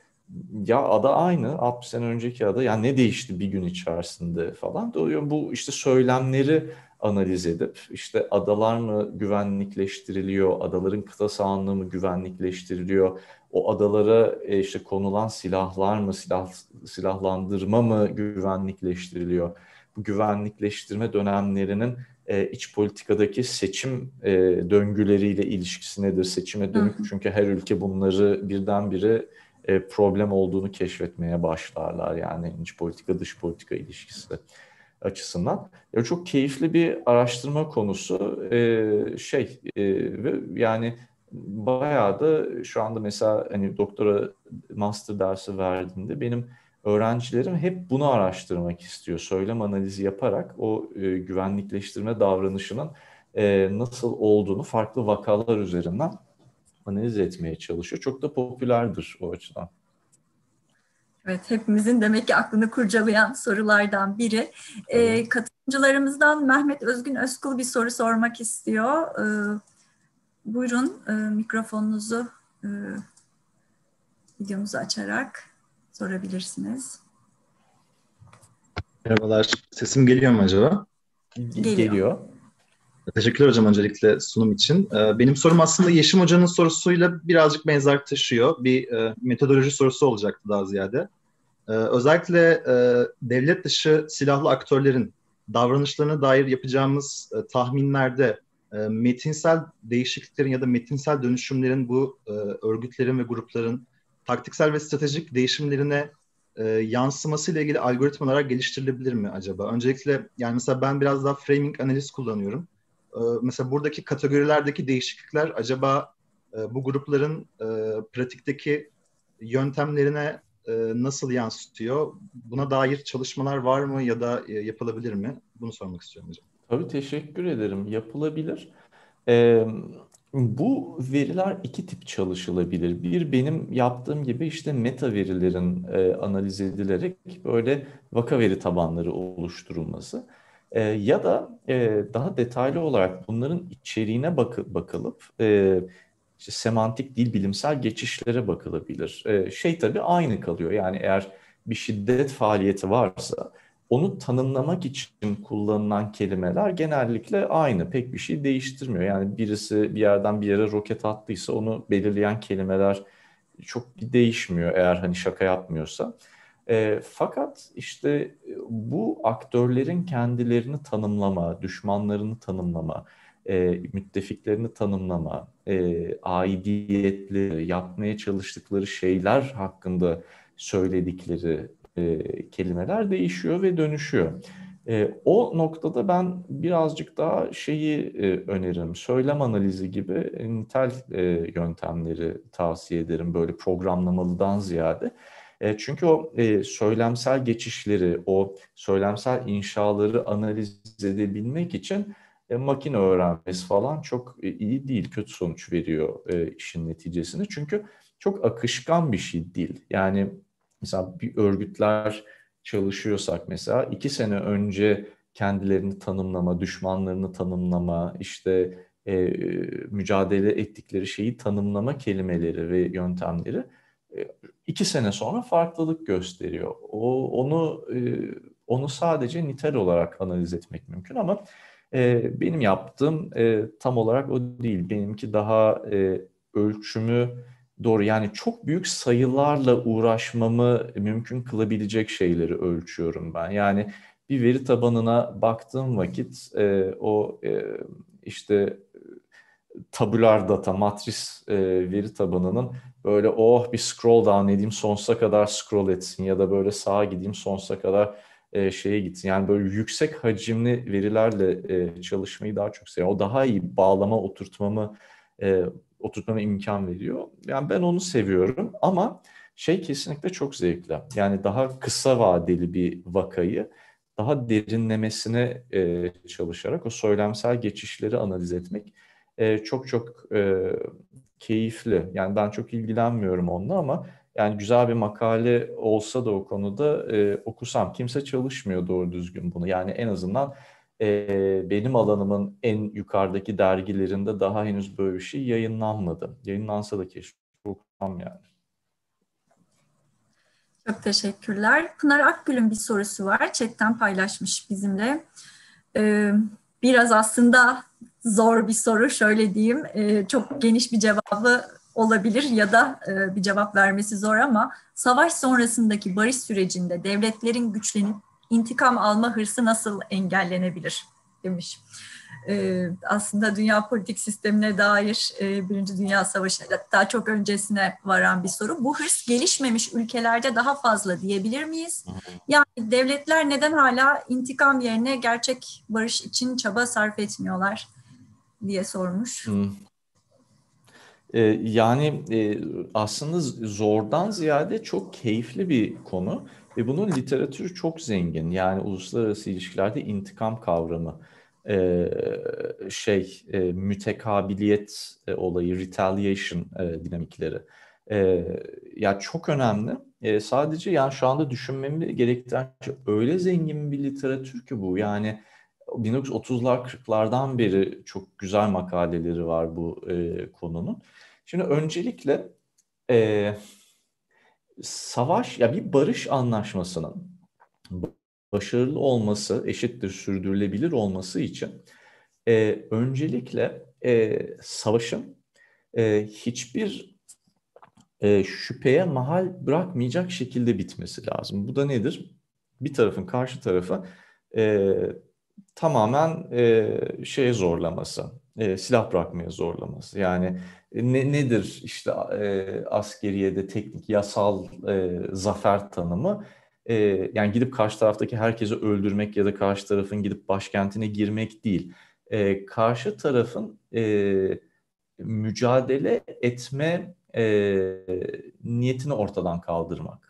Ya ada aynı 60 sene önceki ada ya ne değişti bir gün içerisinde falan. Diyor, bu işte söylemleri analiz edip işte adalar mı güvenlikleştiriliyor, adaların kıta sahanlığı mı güvenlikleştiriliyor, o adalara e, işte konulan silahlar mı, silah, silahlandırma mı güvenlikleştiriliyor? bu güvenlikleştirme dönemlerinin e, iç politikadaki seçim e, döngüleriyle ilişkisi nedir seçime dönük? Hı. Çünkü her ülke bunları birdenbire e, problem olduğunu keşfetmeye başlarlar. Yani iç politika dış politika ilişkisi açısından. Ya çok keyifli bir araştırma konusu e, şey e, yani bayağı da şu anda mesela hani doktora master dersi verdiğinde benim öğrencilerim hep bunu araştırmak istiyor. Söylem analizi yaparak o e, güvenlikleştirme davranışının e, nasıl olduğunu farklı vakalar üzerinden analiz etmeye çalışıyor. Çok da popülerdir o açıdan. Evet, hepimizin demek ki aklını kurcalayan sorulardan biri. E, evet. katılımcılarımızdan Mehmet Özgün Özkul bir soru sormak istiyor. E, buyurun e, mikrofonunuzu e, videomuzu açarak sorabilirsiniz. Merhabalar. Sesim geliyor mu acaba? Geliyor. geliyor. Teşekkürler hocam öncelikle sunum için. Ee, benim sorum aslında Yeşim Hoca'nın sorusuyla birazcık benzer taşıyor. Bir e, metodoloji sorusu olacaktı daha ziyade. Ee, özellikle e, devlet dışı silahlı aktörlerin davranışlarına dair yapacağımız e, tahminlerde metinsel değişikliklerin ya da metinsel dönüşümlerin bu örgütlerin ve grupların taktiksel ve stratejik değişimlerine e, yansıması ile ilgili algoritmalara geliştirilebilir mi acaba? Öncelikle yani mesela ben biraz daha framing analiz kullanıyorum. E, mesela buradaki kategorilerdeki değişiklikler acaba e, bu grupların e, pratikteki yöntemlerine e, nasıl yansıtıyor? Buna dair çalışmalar var mı ya da e, yapılabilir mi? Bunu sormak istiyorum hocam. Tabii teşekkür ederim. Yapılabilir. Ee, bu veriler iki tip çalışılabilir. Bir benim yaptığım gibi işte meta verilerin e, analiz edilerek böyle vaka veri tabanları oluşturulması. E, ya da e, daha detaylı olarak bunların içeriğine bakı, bakılıp e, işte semantik dil bilimsel geçişlere bakılabilir. E, şey tabii aynı kalıyor yani eğer bir şiddet faaliyeti varsa onu tanımlamak için kullanılan kelimeler genellikle aynı. Pek bir şey değiştirmiyor. Yani birisi bir yerden bir yere roket attıysa onu belirleyen kelimeler çok bir değişmiyor eğer hani şaka yapmıyorsa. E, fakat işte e, bu aktörlerin kendilerini tanımlama, düşmanlarını tanımlama, e, müttefiklerini tanımlama, e, aidiyetleri, yapmaya çalıştıkları şeyler hakkında söyledikleri e, kelimeler değişiyor ve dönüşüyor. E, o noktada ben birazcık daha şeyi e, öneririm. Söylem analizi gibi nitel e, yöntemleri tavsiye ederim böyle programlamalıdan ziyade. E, çünkü o e, söylemsel geçişleri, o söylemsel inşaları analiz edebilmek için e, makine öğrenmesi falan çok e, iyi değil, kötü sonuç veriyor e, işin neticesini. Çünkü çok akışkan bir şey değil. Yani mesela bir örgütler çalışıyorsak mesela iki sene önce kendilerini tanımlama, düşmanlarını tanımlama, işte e, e mücadele ettikleri şeyi tanımlama kelimeleri ve yöntemleri e, iki sene sonra farklılık gösteriyor. O onu e, onu sadece nitel olarak analiz etmek mümkün ama benim yaptığım tam olarak o değil. Benimki daha ölçümü doğru yani çok büyük sayılarla uğraşmamı mümkün kılabilecek şeyleri ölçüyorum ben. Yani bir veri tabanına baktığım vakit e, o e, işte tabular data, matris e, veri tabanının böyle oh bir scroll down edeyim sonsuza kadar scroll etsin ya da böyle sağa gideyim sonsuza kadar e, şeye gitsin. Yani böyle yüksek hacimli verilerle e, çalışmayı daha çok seviyorum. O daha iyi bağlama oturtmamı e, oturtmana imkan veriyor. Yani ben onu seviyorum ama şey kesinlikle çok zevkli. Yani daha kısa vadeli bir vakayı daha derinlemesine e, çalışarak o söylemsel geçişleri analiz etmek e, çok çok e, keyifli. Yani ben çok ilgilenmiyorum onunla ama yani güzel bir makale olsa da o konuda e, okusam kimse çalışmıyor doğru düzgün bunu. Yani en azından e, benim alanımın en yukarıdaki dergilerinde daha henüz böyle bir şey yayınlanmadı. Yayınlansa da keşke okumam yani. Çok teşekkürler. Pınar Akgül'ün bir sorusu var. Chatten paylaşmış bizimle. Ee, biraz aslında zor bir soru şöyle diyeyim. Ee, çok geniş bir cevabı olabilir ya da e, bir cevap vermesi zor ama savaş sonrasındaki barış sürecinde devletlerin güçlenip intikam alma hırsı nasıl engellenebilir demiş. Ee, aslında dünya politik sistemine dair e, Birinci Dünya Savaşı daha çok öncesine varan bir soru. Bu hırs gelişmemiş ülkelerde daha fazla diyebilir miyiz? Yani devletler neden hala intikam yerine gerçek barış için çaba sarf etmiyorlar diye sormuş. Hmm. yani e, aslında zordan ziyade çok keyifli bir konu. Ve bunun literatürü çok zengin. Yani uluslararası ilişkilerde intikam kavramı, e, şey e, mütekabiliyet e, olayı, retaliation e, dinamikleri. E, ya yani çok önemli. E, sadece yani şu anda düşünmemi gerektiren şey, öyle zengin bir literatür ki bu. Yani 1930'lar 40'lardan beri çok güzel makaleleri var bu e, konunun. Şimdi öncelikle e, savaş ya bir barış anlaşmasının başarılı olması, eşittir sürdürülebilir olması için e, öncelikle e, savaşın e, hiçbir e, şüpheye mahal bırakmayacak şekilde bitmesi lazım. Bu da nedir? Bir tarafın karşı tarafı e, tamamen e, şeye zorlaması, e, silah bırakmaya zorlaması. Yani e, ne, nedir işte e, de teknik yasal e, zafer tanımı? E, yani gidip karşı taraftaki herkesi öldürmek ya da karşı tarafın gidip başkentine girmek değil. E, karşı tarafın e, mücadele etme e, niyetini ortadan kaldırmak.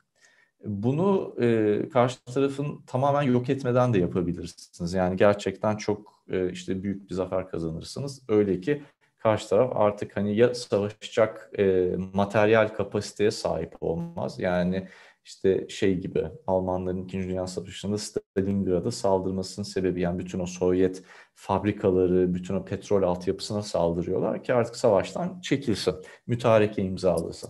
Bunu e, karşı tarafın tamamen yok etmeden de yapabilirsiniz. Yani gerçekten çok çok e, işte büyük bir zafer kazanırsınız. Öyle ki karşı taraf artık hani ya savaşacak e, materyal kapasiteye sahip olmaz. Yani işte şey gibi Almanların 2. Dünya Savaşı'nda Stalingrad'a saldırmasının sebebi yani bütün o Sovyet fabrikaları, bütün o petrol altyapısına saldırıyorlar ki artık savaştan çekilsin, mütareke imzalasın.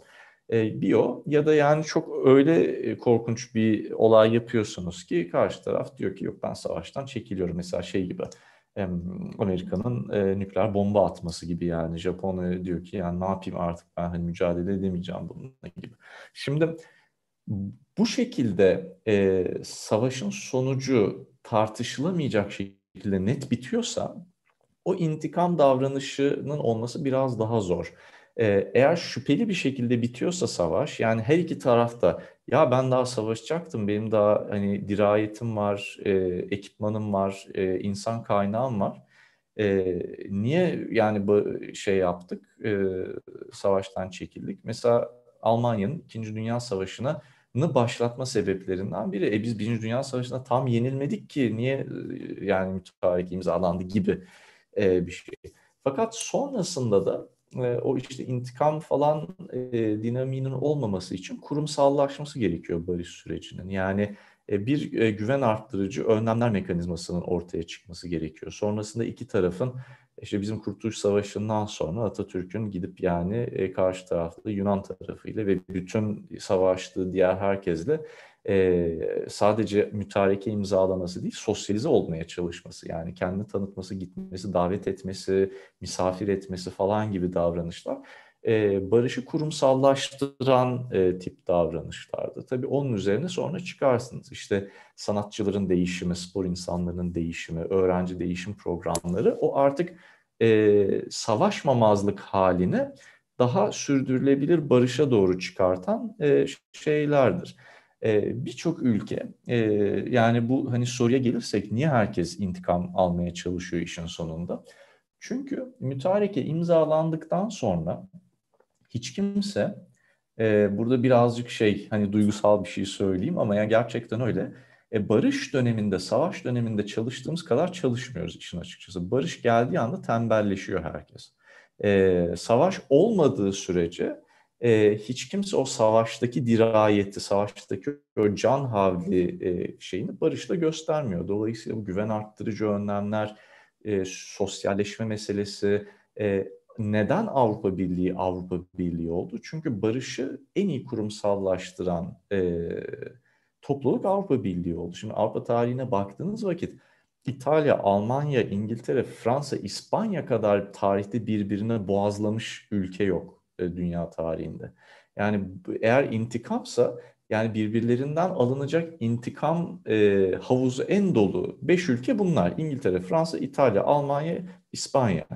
E, bir ya da yani çok öyle e, korkunç bir olay yapıyorsunuz ki karşı taraf diyor ki yok ben savaştan çekiliyorum mesela şey gibi Amerika'nın e, nükleer bomba atması gibi yani Japonya e, diyor ki yani ne yapayım artık ben hani mücadele edemeyeceğim bununla gibi. Şimdi bu şekilde e, savaşın sonucu tartışılamayacak şekilde net bitiyorsa o intikam davranışının olması biraz daha zor. E, eğer şüpheli bir şekilde bitiyorsa savaş yani her iki tarafta ya ben daha savaşacaktım, benim daha hani dirayetim var, e, ekipmanım var, e, insan kaynağım var. E, niye yani bu şey yaptık, e, savaştan çekildik? Mesela Almanya'nın İkinci Dünya Savaşı'na başlatma sebeplerinden biri. E biz Birinci Dünya savaşında tam yenilmedik ki niye e, yani müteahhit imzalandı gibi e, bir şey. Fakat sonrasında da o işte intikam falan e, dinamiğinin olmaması için kurumsallaşması gerekiyor barış sürecinin. Yani e, bir e, güven arttırıcı önlemler mekanizmasının ortaya çıkması gerekiyor. Sonrasında iki tarafın işte bizim Kurtuluş Savaşı'ndan sonra Atatürk'ün gidip yani e, karşı taraflı Yunan tarafıyla ve bütün savaştığı diğer herkesle e, sadece mütareke imzalaması değil, sosyalize olmaya çalışması. Yani kendini tanıtması, gitmesi, davet etmesi, misafir etmesi falan gibi davranışlar e, barışı kurumsallaştıran e, tip davranışlardı. Tabii onun üzerine sonra çıkarsınız. İşte sanatçıların değişimi, spor insanlarının değişimi, öğrenci değişim programları o artık e, savaşmamazlık haline daha sürdürülebilir barışa doğru çıkartan e, şeylerdir birçok ülke yani bu hani soruya gelirsek niye herkes intikam almaya çalışıyor işin sonunda? Çünkü mütareke imzalandıktan sonra hiç kimse burada birazcık şey hani duygusal bir şey söyleyeyim ama ya gerçekten öyle. E, barış döneminde, savaş döneminde çalıştığımız kadar çalışmıyoruz işin açıkçası. Barış geldiği anda tembelleşiyor herkes. E, savaş olmadığı sürece e, hiç kimse o savaştaki dirayeti, savaştaki o can havli e, şeyini barışta göstermiyor. Dolayısıyla bu güven arttırıcı önlemler, e, sosyalleşme meselesi, e, neden Avrupa Birliği Avrupa Birliği oldu? Çünkü barışı en iyi kurumsallaştıran e, topluluk Avrupa Birliği oldu. Şimdi Avrupa tarihine baktığınız vakit İtalya, Almanya, İngiltere, Fransa, İspanya kadar tarihte birbirine boğazlamış ülke yok. E, dünya tarihinde. Yani eğer intikamsa yani birbirlerinden alınacak intikam e, havuzu en dolu 5 ülke bunlar. İngiltere, Fransa, İtalya, Almanya, İspanya.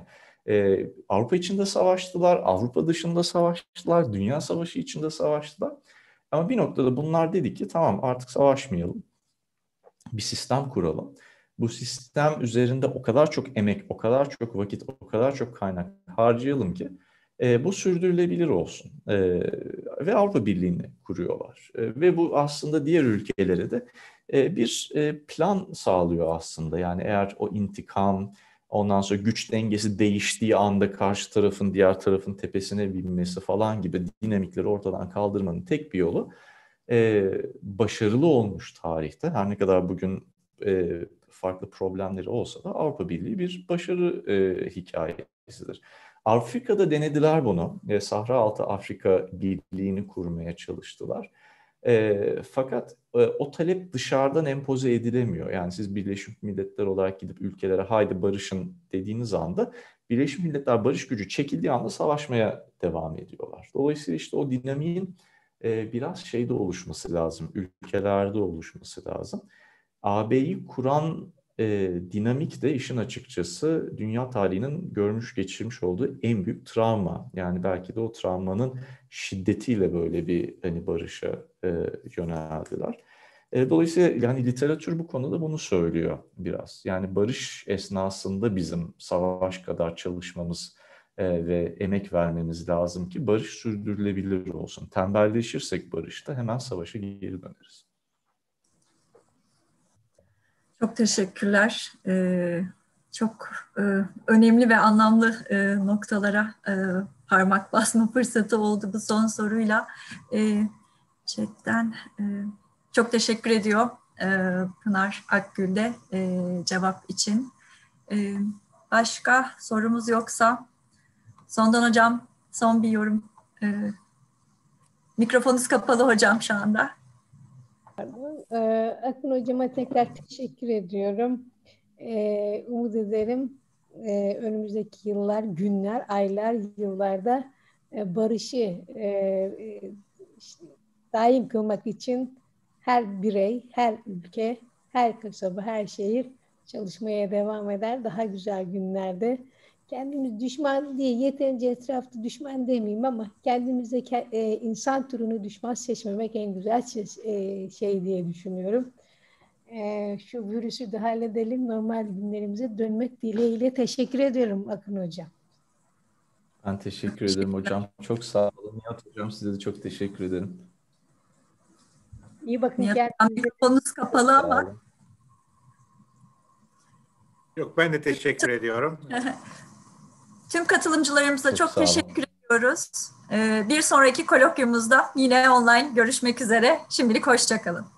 E, Avrupa içinde savaştılar, Avrupa dışında savaştılar, Dünya Savaşı içinde savaştılar. Ama bir noktada bunlar dedik ki tamam artık savaşmayalım. Bir sistem kuralım. Bu sistem üzerinde o kadar çok emek, o kadar çok vakit, o kadar çok kaynak harcayalım ki e, bu sürdürülebilir olsun e, ve Avrupa Birliği'ni kuruyorlar e, ve bu aslında diğer ülkelere de e, bir e, plan sağlıyor aslında. Yani eğer o intikam, ondan sonra güç dengesi değiştiği anda karşı tarafın diğer tarafın tepesine binmesi falan gibi dinamikleri ortadan kaldırmanın tek bir yolu e, başarılı olmuş tarihte. Her ne kadar bugün e, farklı problemleri olsa da Avrupa Birliği bir başarı e, hikayesidir. Afrika'da denediler bunu. E, Sahra Altı Afrika Birliği'ni kurmaya çalıştılar. E, fakat e, o talep dışarıdan empoze edilemiyor. Yani siz Birleşmiş Milletler olarak gidip ülkelere haydi barışın dediğiniz anda Birleşmiş Milletler barış gücü çekildiği anda savaşmaya devam ediyorlar. Dolayısıyla işte o dinamiğin e, biraz şeyde oluşması lazım, ülkelerde oluşması lazım. AB'yi kuran e, dinamik de işin açıkçası dünya tarihinin görmüş geçirmiş olduğu en büyük travma. Yani belki de o travmanın şiddetiyle böyle bir hani barışa e, yöneldiler. E, dolayısıyla yani literatür bu konuda bunu söylüyor biraz. Yani barış esnasında bizim savaş kadar çalışmamız e, ve emek vermemiz lazım ki barış sürdürülebilir olsun. Tembelleşirsek barışta hemen savaşa geri döneriz. Çok teşekkürler. Ee, çok e, önemli ve anlamlı e, noktalara e, parmak basma fırsatı oldu bu son soruyla. E, chatten çok teşekkür ediyor Pınar Akgül'de cevap için. başka sorumuz yoksa Sondan hocam son bir yorum. E, mikrofonunuz kapalı hocam şu anda. Akın. E, ee, Akın hocama tekrar teşekkür ediyorum. E, umut ederim e, önümüzdeki yıllar, günler, aylar, yıllarda e, barışı e, e, işte, daim kılmak için her birey, her ülke, her kasaba, her şehir çalışmaya devam eder. Daha güzel günlerde kendimiz düşman diye yeterince etrafta düşman demeyeyim ama kendimize ke e, insan türünü düşman seçmemek en güzel şey, e, şey diye düşünüyorum. E, şu virüsü de halledelim normal günlerimize dönmek dileğiyle teşekkür ediyorum Akın Hocam. Ben teşekkür ederim hocam. Çok sağ olun. Nihat hocam size de çok teşekkür ederim. İyi bakın kendinize. Konumuz kapalı ama. Yok ben de teşekkür ediyorum. Tüm katılımcılarımıza çok, çok teşekkür ediyoruz. Ee, bir sonraki kolokyumumuzda yine online görüşmek üzere. Şimdilik hoşçakalın.